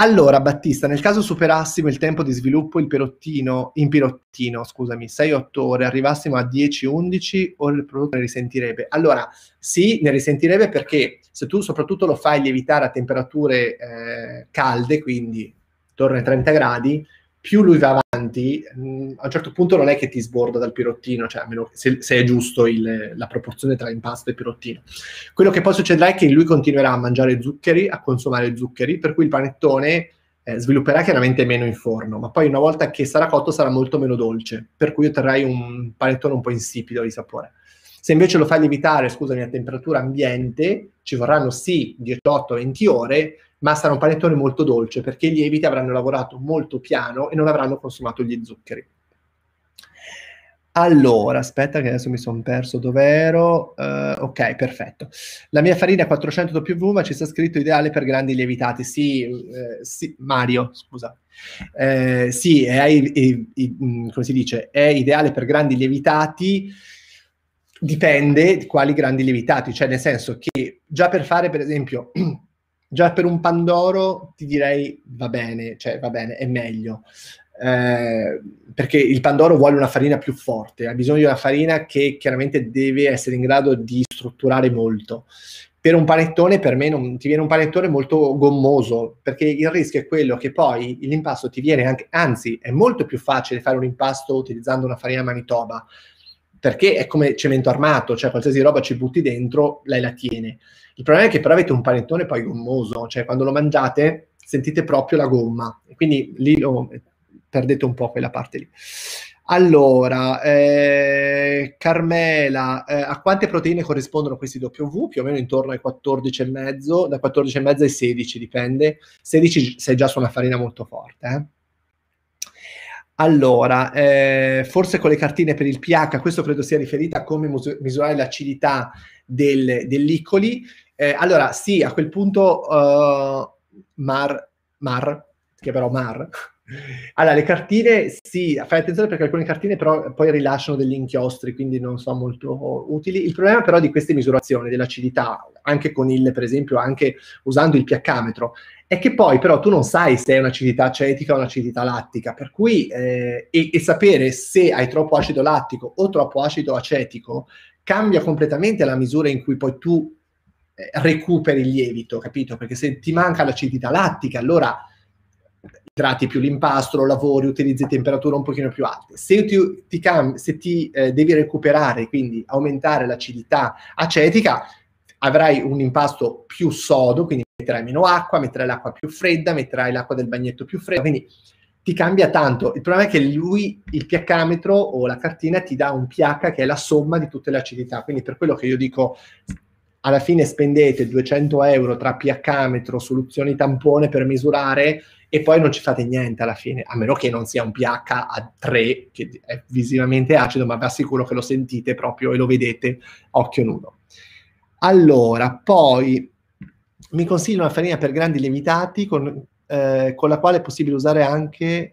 Allora, Battista, nel caso superassimo il tempo di sviluppo in pirottino, in pirottino scusami, 6-8 ore, arrivassimo a 10-11, o il prodotto ne risentirebbe. Allora, sì, ne risentirebbe perché se tu soprattutto lo fai lievitare a temperature eh, calde, quindi intorno ai 30 gradi, più lui va avanti, mh, mm, a un certo punto non è che ti sborda dal pirottino, cioè a almeno se, se è giusto il, la proporzione tra impasto e pirottino. Quello che poi succederà è che lui continuerà a mangiare zuccheri, a consumare zuccheri, per cui il panettone eh, svilupperà chiaramente meno in forno, ma poi una volta che sarà cotto sarà molto meno dolce, per cui otterrai un panettone un po' insipido di sapore. Se invece lo fai lievitare, scusami, a temperatura ambiente, ci vorranno sì 18-20 ore, ma sarà un panettone molto dolce perché i lieviti avranno lavorato molto piano e non avranno consumato gli zuccheri. Allora, aspetta che adesso mi sono perso dov'ero. Uh, ok, perfetto. La mia farina 400 W, ma ci sta scritto ideale per grandi lievitati. Sì, eh, sì Mario, scusa. Eh, sì, è, è, è, mm, come si dice, è ideale per grandi lievitati. Dipende di quali grandi lievitati, cioè nel senso che già per fare, per esempio, *clears throat* già per un Pandoro ti direi va bene, cioè va bene, è meglio. Eh, perché il Pandoro vuole una farina più forte, ha bisogno di una farina che chiaramente deve essere in grado di strutturare molto. Per un panettone, per me, non, ti viene un panettone molto gommoso, perché il rischio è quello che poi l'impasto ti viene anche, anzi, è molto più facile fare un impasto utilizzando una farina Manitoba, perché è come cemento armato, cioè qualsiasi roba ci butti dentro, lei la tiene il problema è che però avete un panettone poi gommoso, cioè quando lo mangiate sentite proprio la gomma, quindi lì lo, perdete un po' quella parte lì. Allora, eh, Carmela, eh, a quante proteine corrispondono questi W? Più o meno intorno ai 14,5, da 14,5 ai 16, dipende. 16 sei già su una farina molto forte. Eh? Allora, eh, forse con le cartine per il pH, questo credo sia riferito a come misurare l'acidità del, dell'icoli eh, allora, sì, a quel punto uh, Mar, Mar, che però Mar, allora, le cartine, sì, fai attenzione perché alcune cartine però poi rilasciano degli inchiostri, quindi non sono molto utili. Il problema però di queste misurazioni dell'acidità, anche con il, per esempio, anche usando il pH-metro, è che poi però tu non sai se è un'acidità acetica o un'acidità lattica, per cui eh, e, e sapere se hai troppo acido lattico o troppo acido acetico cambia completamente la misura in cui poi tu eh, recuperi il lievito, capito? Perché se ti manca l'acidità lattica, allora idrati più l'impasto, lo lavori, utilizzi temperature un pochino più alte. Se ti, ti, cam- se ti eh, devi recuperare, quindi aumentare l'acidità acetica, avrai un impasto più sodo, quindi metterai meno acqua, metterai l'acqua più fredda, metterai l'acqua del bagnetto più fredda, quindi ti cambia tanto. Il problema è che lui, il pH-metro o la cartina ti dà un pH che è la somma di tutte le acidità, quindi per quello che io dico alla fine spendete 200 euro tra pH metro, soluzioni tampone per misurare e poi non ci fate niente alla fine, a meno che non sia un pH a 3, che è visivamente acido, ma vi assicuro che lo sentite proprio e lo vedete occhio nudo. Allora, poi mi consiglio una farina per grandi lievitati con, eh, con la quale è possibile usare anche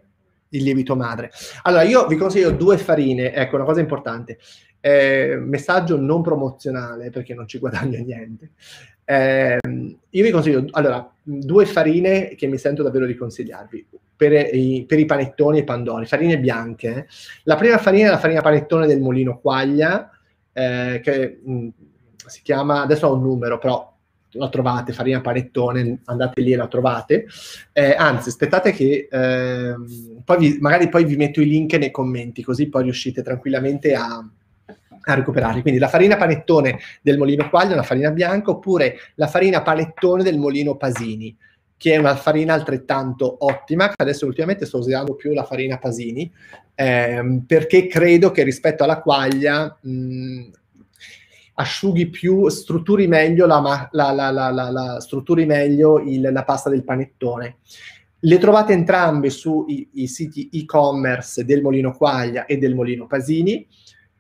il lievito madre. Allora, io vi consiglio due farine, ecco una cosa importante eh, messaggio non promozionale perché non ci guadagno niente. Eh, io vi consiglio allora due farine che mi sento davvero di consigliarvi per i, per i panettoni e i pandori, farine bianche. La prima farina è la farina panettone del Molino Quaglia, eh, che mh, mm, si chiama, adesso ha un numero, però la trovate, farina panettone, andate lì e la trovate. Eh, anzi, aspettate che ehm, poi vi, magari poi vi metto i link nei commenti, così poi riuscite tranquillamente a, a recuperarli. Quindi la farina panettone del Molino Quaglia è una farina bianca, oppure la farina panettone del Molino Pasini, che è una farina altrettanto ottima. Adesso ultimamente sto usando più la farina Pasini, ehm, perché credo che rispetto alla quaglia mh, asciughi più, strutturi meglio la, la, la, strutturi meglio il, la pasta del panettone. Le trovate entrambe sui siti e-commerce del Molino Quaglia e del Molino Pasini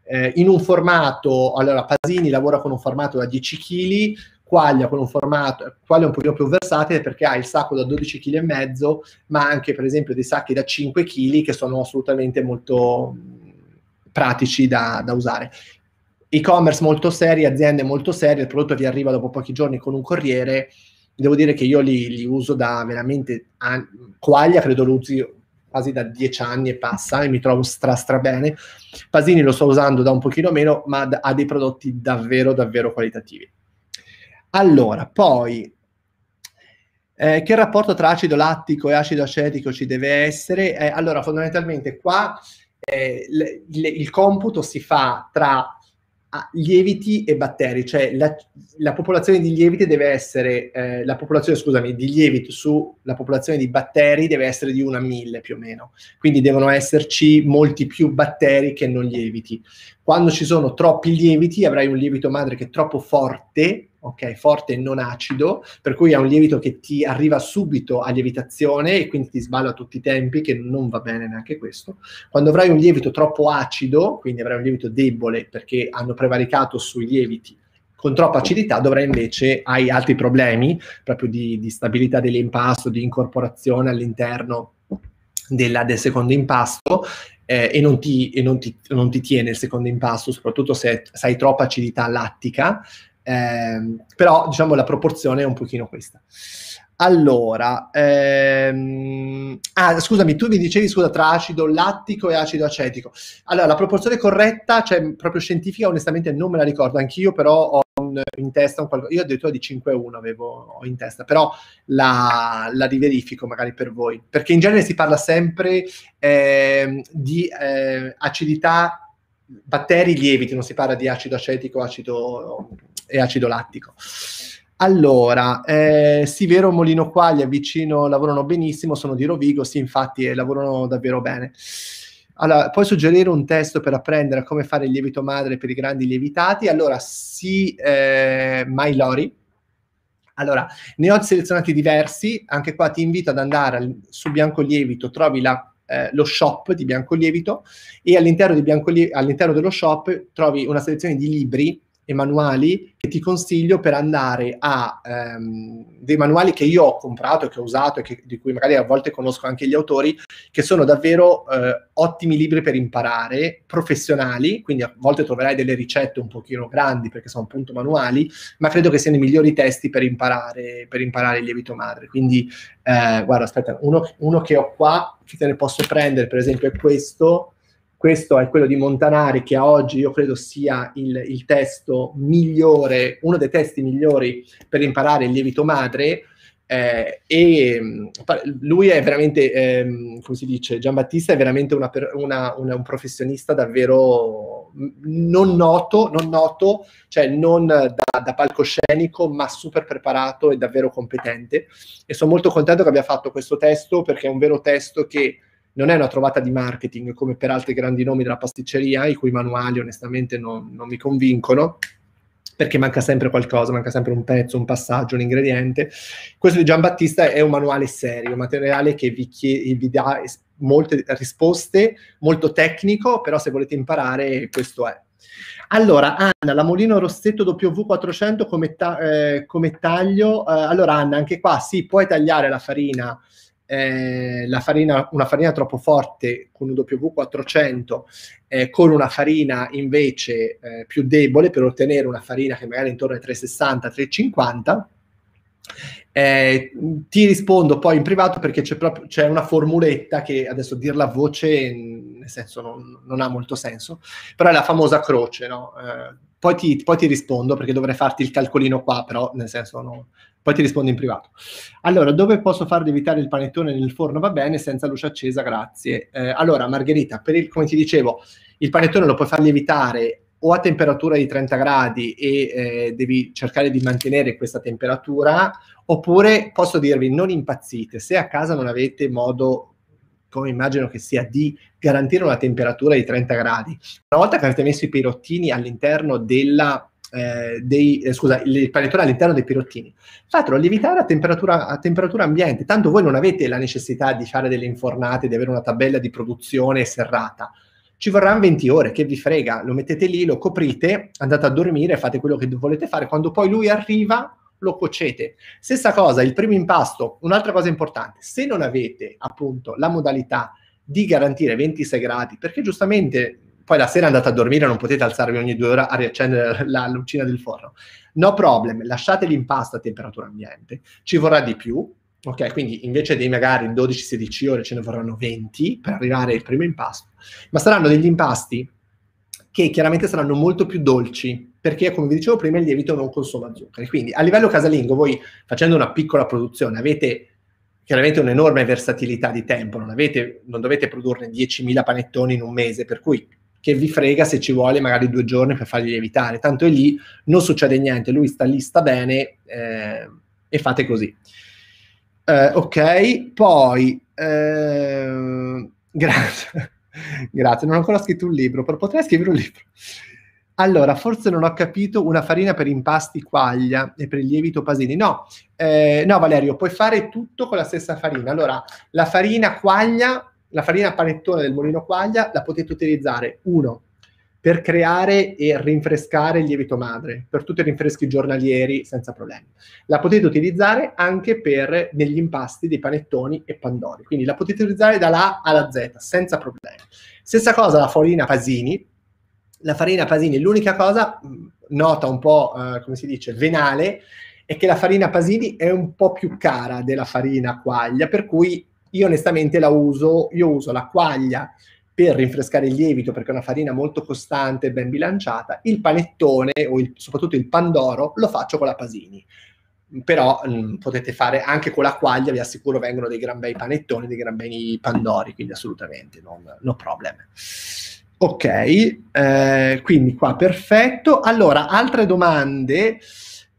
eh, in un formato, allora Pasini lavora con un formato da 10 kg, Quaglia con un formato, Quaglia è un pochino più versatile perché ha il sacco da 12 kg e mezzo, ma anche per esempio dei sacchi da 5 kg che sono assolutamente molto pratici da, da usare e-commerce molto serie, aziende molto serie, il prodotto vi arriva dopo pochi giorni con un corriere. Devo dire che io li, li uso da veramente an- quaglia, credo lo usi quasi da dieci anni e passa e mi trovo stra stra bene. Pasini lo sto usando da un pochino meno, ma d- ha dei prodotti davvero davvero qualitativi. Allora, poi eh, che rapporto tra acido lattico e acido acetico ci deve essere? Eh, allora, fondamentalmente qua eh, le, le, il computo si fa tra Ah, lieviti e batteri, cioè la, la popolazione di lieviti deve essere, eh, la popolazione, scusami, di lievito sulla popolazione di batteri deve essere di 1 a 1000 più o meno, quindi devono esserci molti più batteri che non lieviti. Quando ci sono troppi lieviti avrai un lievito madre che è troppo forte ok, forte e non acido, per cui è un lievito che ti arriva subito a lievitazione e quindi ti sballa tutti i tempi, che non va bene neanche questo. Quando avrai un lievito troppo acido, quindi avrai un lievito debole perché hanno prevaricato sui lieviti con troppa acidità dovrai invece hai altri problemi proprio di, di stabilità dell'impasto, di incorporazione all'interno della, del secondo impasto eh, e, non ti, e non, ti, non ti, tiene il secondo impasto, soprattutto se hai troppa acidità lattica, eh, però diciamo la proporzione è un pochino questa. Allora, ehm, ah, scusami, tu mi dicevi scusa tra acido lattico e acido acetico. Allora, la proporzione corretta, cioè proprio scientifica, onestamente non me la ricordo anch'io, però ho in testa un qualcosa. Io addirittura di 5-1 avevo in testa, però la, la, riverifico magari per voi. Perché in genere si parla sempre eh, di eh, acidità batteri lieviti, non si parla di acido acetico, acido e acido lattico. Allora, eh, sì, vero Molino qua, gli avvicino, lavorano benissimo, sono di Rovigo, sì, infatti, eh, lavorano davvero bene. Allora, puoi suggerire un testo per apprendere come fare il lievito madre per i grandi lievitati? Allora, sì, eh, My Lori. Allora, ne ho selezionati diversi, anche qua ti invito ad andare su Bianco Lievito, trovi la eh, lo shop di Bianco Lievito e all'interno, di Bianco Lievito, all'interno dello shop trovi una selezione di libri e manuali che ti consiglio per andare a ehm, dei manuali che io ho comprato, che ho usato e che, di cui magari a volte conosco anche gli autori, che sono davvero eh, ottimi libri per imparare, professionali, quindi a volte troverai delle ricette un pochino grandi perché sono appunto manuali, ma credo che siano i migliori testi per imparare, per imparare il lievito madre. Quindi eh, guarda, aspetta, uno, uno che ho qua, che te ne posso prendere per esempio è questo questo è quello di Montanari che a oggi io credo sia il, il testo migliore, uno dei testi migliori per imparare il lievito madre. Eh, e mm, lui è veramente, ehm, come si dice, Giambattista è veramente una, una, una, un professionista davvero mm, non noto, non noto cioè non da, da, palcoscenico, ma super preparato e davvero competente. E sono molto contento che abbia fatto questo testo perché è un vero testo che non è una trovata di marketing come per altri grandi nomi della pasticceria, i cui manuali onestamente non, non mi convincono perché manca sempre qualcosa, manca sempre un pezzo, un passaggio, un ingrediente. Questo di Giambattista è un manuale serio, un materiale che vi, chiede, vi dà molte risposte, molto tecnico, però se volete imparare questo è. Allora, Anna, la Molino Rossetto W400 come, ta- eh, come taglio? Eh, allora, Anna, anche qua sì, puoi tagliare la farina eh, farina, una farina troppo forte con un W400 eh, con una farina invece eh, più debole per ottenere una farina che magari è intorno ai 360-350. Eh, ti rispondo poi in privato perché c'è, proprio, c'è una formuletta che adesso dirla a voce nel senso non, non ha molto senso, però è la famosa croce, no? Eh, poi ti, poi ti, rispondo perché dovrei farti il calcolino qua, però nel senso no. Poi ti rispondo in privato. Allora, dove posso far lievitare il panettone nel forno? Va bene, senza luce accesa, grazie. Eh, allora, Margherita, il, come ti dicevo, il panettone lo puoi far lievitare o a temperatura di 30 gradi e eh, devi cercare di mantenere questa temperatura, oppure posso dirvi non impazzite, se a casa non avete modo come immagino che sia di garantire una temperatura di 30 gradi, una volta che avete messo i pirottini all'interno della eh, dei, eh, scusa, il panettone all'interno dei pirottini. Fatelo lievitare a temperatura, a temperatura, ambiente, tanto voi non avete la necessità di fare delle infornate, di avere una tabella di produzione serrata. Ci vorranno 20 ore, che vi frega, lo mettete lì, lo coprite, andate a dormire, fate quello che volete fare, quando poi lui arriva lo cuocete. Stessa cosa, il primo impasto, un'altra cosa importante, se non avete appunto la modalità di garantire 26 gradi, perché giustamente poi la sera andate a dormire, non potete alzarvi ogni due ore a riaccendere *laughs* la lucina del forno. No problem, lasciate l'impasto a temperatura ambiente, ci vorrà di più, ok? Quindi invece dei magari 12-16 ore ce ne vorranno 20 per arrivare al primo impasto, ma saranno degli impasti che chiaramente saranno molto più dolci, perché come vi dicevo prima il lievito non consuma zuccheri. Quindi a livello casalingo voi facendo una piccola produzione avete chiaramente un'enorme versatilità di tempo, non, avete, non dovete produrre 10.000 panettoni in un mese, per cui che vi frega se ci vuole magari due giorni per farli lievitare, tanto è lì, non succede niente, lui sta lì, sta bene eh, e fate così. Eh, ok, poi... Eh, *laughs* grazie. Grazie, non ho ancora scritto un libro, però potrei scrivere un libro. Allora, forse non ho capito una farina per impasti quaglia e per il lievito pasini. No, eh, no Valerio, puoi fare tutto con la stessa farina. Allora, la farina quaglia, la farina panettone del mulino quaglia la potete utilizzare, uno, per creare e rinfrescare il lievito madre per tutti i rinfreschi giornalieri senza problemi. La potete utilizzare anche per negli impasti dei panettoni e pandori, quindi la potete utilizzare dalla A alla Z senza problemi. Stessa cosa la farina pasini, la farina pasini è l'unica cosa nota un po' eh, come si dice venale è che la farina pasini è un po' più cara della farina quaglia, per cui io onestamente la uso, io uso la quaglia per rinfrescare il lievito perché è una farina molto costante e ben bilanciata, il panettone o il, soprattutto il pandoro lo faccio con la Pasini. Però mh, mm, potete fare anche con la quaglia, vi assicuro vengono dei gran bei panettoni, dei gran bei pandori, quindi assolutamente non, no problem. Ok, eh, quindi qua perfetto. Allora, altre domande?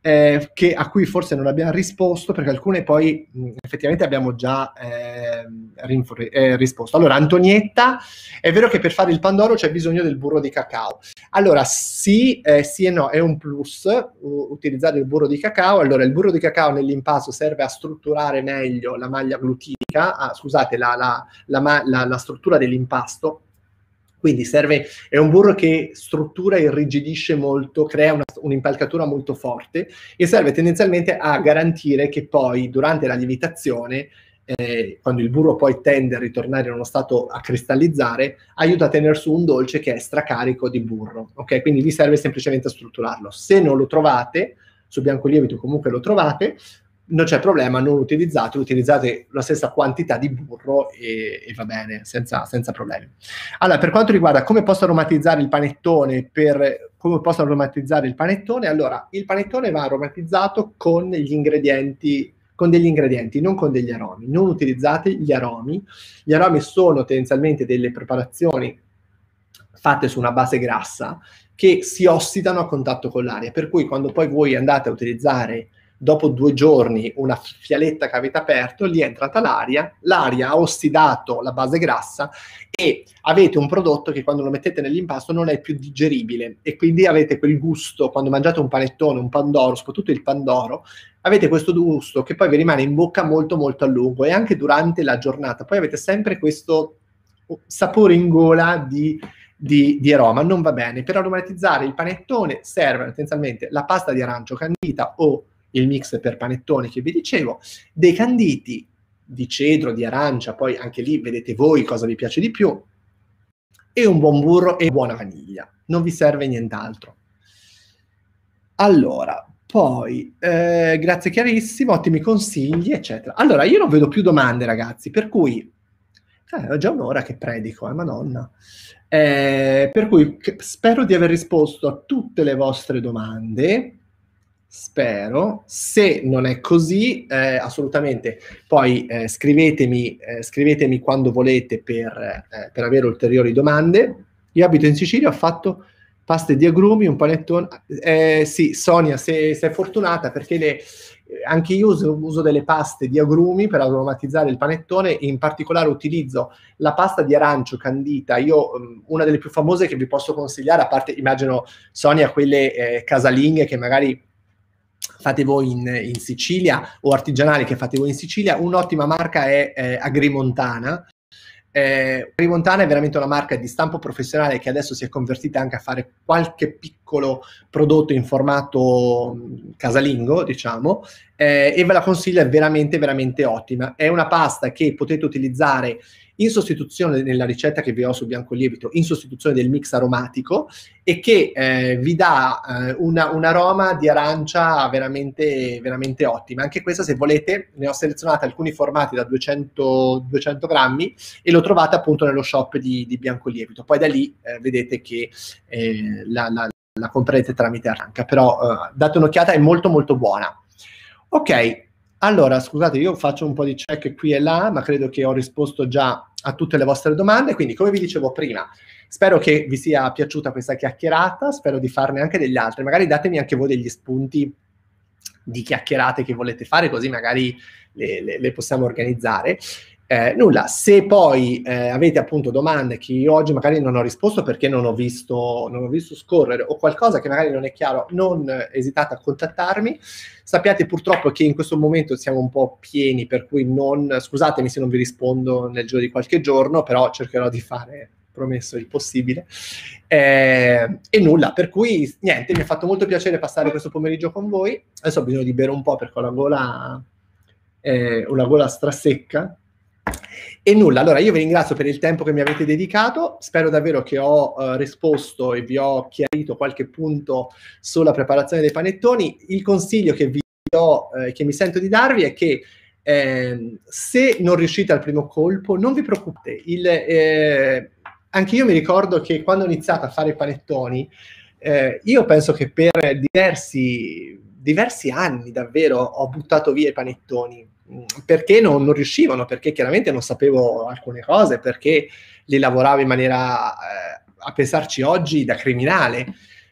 eh, che, a cui forse non abbiamo risposto perché alcune poi mh, effettivamente abbiamo già eh, rinfor- eh, risposto. Allora, Antonietta, è vero che per fare il Pandoro c'è bisogno del burro di cacao. Allora, sì, eh, sì e no, è un plus uh, utilizzare il burro di cacao. Allora, il burro di cacao nell'impasto serve a strutturare meglio la maglia glutinica, ah, scusate, la, la, la, la struttura dell'impasto quindi serve, è un burro che struttura e rigidisce molto, crea una, un'impalcatura molto forte e serve tendenzialmente a garantire che poi durante la lievitazione, eh, quando il burro poi tende a ritornare in uno stato a cristallizzare, aiuta a tenere su un dolce che è stracarico di burro. Okay? Quindi vi serve semplicemente a strutturarlo. Se non lo trovate, su bianco lievito comunque lo trovate, non c'è problema, non utilizzate, utilizzate la stessa quantità di burro e, e va bene, senza, senza, problemi. Allora, per quanto riguarda come posso aromatizzare il panettone, per, come posso aromatizzare il panettone, allora, il panettone va aromatizzato con gli ingredienti con degli ingredienti, non con degli aromi. Non utilizzate gli aromi. Gli aromi sono tendenzialmente delle preparazioni fatte su una base grassa che si ossidano a contatto con l'aria, per cui quando poi voi andate a utilizzare dopo due giorni una fialetta che avete aperto, lì è entrata l'aria, l'aria ha ossidato la base grassa e avete un prodotto che quando lo mettete nell'impasto non è più digeribile e quindi avete quel gusto, quando mangiate un panettone, un pandoro, soprattutto il pandoro, avete questo gusto che poi vi rimane in bocca molto molto a lungo e anche durante la giornata, poi avete sempre questo sapore in gola di di, di, aroma, non va bene. Per aromatizzare il panettone serve essenzialmente la pasta di arancio candita o il mix per panettoni che vi dicevo, dei canditi di cedro, di arancia, poi anche lì vedete voi cosa vi piace di più, e un buon burro e buona vaniglia. Non vi serve nient'altro. Allora, poi, eh, grazie chiarissimo, ottimi consigli, eccetera. Allora, io non vedo più domande, ragazzi, per cui... Eh, ho già un'ora che predico, eh, madonna. Eh, per cui spero di aver risposto a tutte le vostre domande. Spero, se non è così, eh, assolutamente. Poi eh, scrivetemi, eh, scrivetemi, quando volete per, eh, per, avere ulteriori domande. Io abito in Sicilia, ho fatto paste di agrumi, un panettone. Eh, sì, Sonia, sei, sei fortunata perché le, eh, anche io uso, uso, delle paste di agrumi per aromatizzare il panettone, in particolare utilizzo la pasta di arancio candita, io mm, una delle più famose che vi posso consigliare, a parte immagino Sonia quelle eh, casalinghe che magari fate voi in, in, Sicilia o artigianali che fate voi in Sicilia. Un'ottima marca è eh, Agrimontana. Eh, Agrimontana è veramente una marca di stampo professionale che adesso si è convertita anche a fare qualche piccolo prodotto in formato casalingo, diciamo, eh, e ve la consiglio, è veramente, veramente ottima. È una pasta che potete utilizzare in sostituzione nella ricetta che vi ho su bianco lievito, in sostituzione del mix aromatico e che eh, vi dà eh, una, un aroma di arancia veramente, veramente ottima. Anche questa, se volete, ne ho selezionate alcuni formati da 200, 200 grammi e lo trovate appunto nello shop di, di bianco lievito. Poi da lì eh, vedete che eh, la, la, la, comprerete tramite Arranca, però eh, date un'occhiata, è molto molto buona. Ok, allora, scusate, io faccio un po' di check qui e là, ma credo che ho risposto già a tutte le vostre domande. Quindi, come vi dicevo prima, spero che vi sia piaciuta questa chiacchierata, spero di farne anche degli altri. Magari datemi anche voi degli spunti di chiacchierate che volete fare, così magari le, le, le possiamo organizzare. Eh, nulla, se poi eh, avete appunto domande che io oggi magari non ho risposto perché non ho, visto, non ho visto scorrere o qualcosa che magari non è chiaro, non esitate a contattarmi. Sappiate purtroppo che in questo momento siamo un po' pieni, per cui non, scusatemi se non vi rispondo nel giro di qualche giorno, però cercherò di fare promesso il possibile. Eh, e nulla, per cui niente, mi ha fatto molto piacere passare questo pomeriggio con voi. Adesso ho bisogno di bere un po' perché ho la gola, eh, una gola strasecca e nulla, allora io vi ringrazio per il tempo che mi avete dedicato, spero davvero che ho eh, risposto e vi ho chiarito qualche punto sulla preparazione dei panettoni. Il consiglio che vi do, eh, che mi sento di darvi è che eh, se non riuscite al primo colpo, non vi preoccupate. Il, eh, anche io mi ricordo che quando ho iniziato a fare i panettoni, eh, io penso che per diversi, diversi anni davvero ho buttato via i panettoni perché non, non, riuscivano, perché chiaramente non sapevo alcune cose, perché li lavoravo in maniera, eh, a pensarci oggi, da criminale.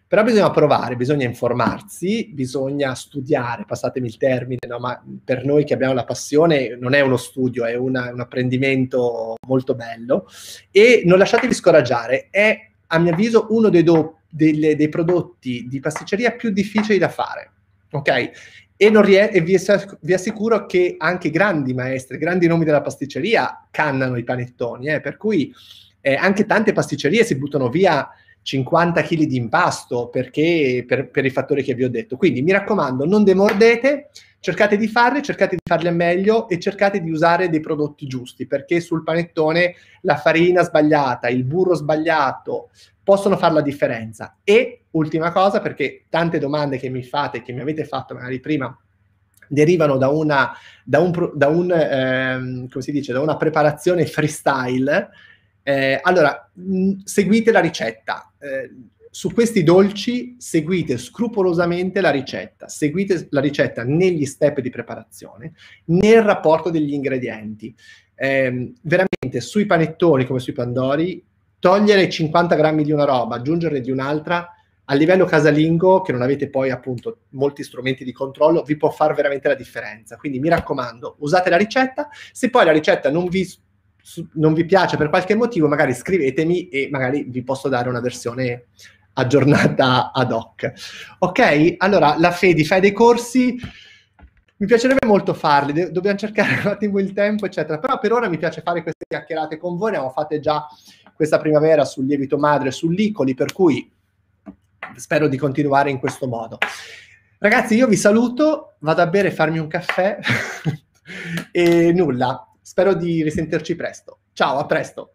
Però bisogna provare, bisogna informarsi, bisogna studiare, passatemi il termine, no? ma per noi che abbiamo la passione non è uno studio, è una, un apprendimento molto bello. E non lasciatevi scoraggiare, è a mio avviso uno dei, do, delle, dei prodotti di pasticceria più difficili da fare. Ok? E, ries- e vi, vi, assicuro che anche grandi maestri, grandi nomi della pasticceria cannano i panettoni, eh, per cui eh, anche tante pasticcerie si buttano via 50 kg di impasto perché, per, per, i fattori che vi ho detto. Quindi mi raccomando, non demordete, cercate di farle, cercate di farle meglio e cercate di usare dei prodotti giusti perché sul panettone la farina sbagliata, il burro sbagliato possono fare la differenza. E ultima cosa, perché tante domande che mi fate, che mi avete fatto magari prima, derivano da una, da un, da un ehm, come si dice, da una preparazione freestyle. Eh, allora, mh, seguite la ricetta. Eh, su questi dolci seguite scrupolosamente la ricetta, seguite la ricetta negli step di preparazione, nel rapporto degli ingredienti. Eh, veramente sui panettoni come sui pandori, togliere 50 grammi di una roba, aggiungerne di un'altra a livello casalingo, che non avete poi appunto molti strumenti di controllo, vi può fare veramente la differenza. Quindi mi raccomando, usate la ricetta. Se poi la ricetta non vi, non vi piace per qualche motivo, magari scrivetemi e magari vi posso dare una versione aggiornata ad hoc. Ok, allora la Fedi, fai dei corsi. Mi piacerebbe molto farli, dobbiamo cercare un attimo il tempo, eccetera. Però per ora mi piace fare queste chiacchierate con voi, ne abbiamo fatte già questa primavera sul lievito madre, sull'icoli, per cui spero di continuare in questo modo. Ragazzi, io vi saluto, vado a bere e farmi un caffè *laughs* e nulla, spero di risentirci presto. Ciao, a presto.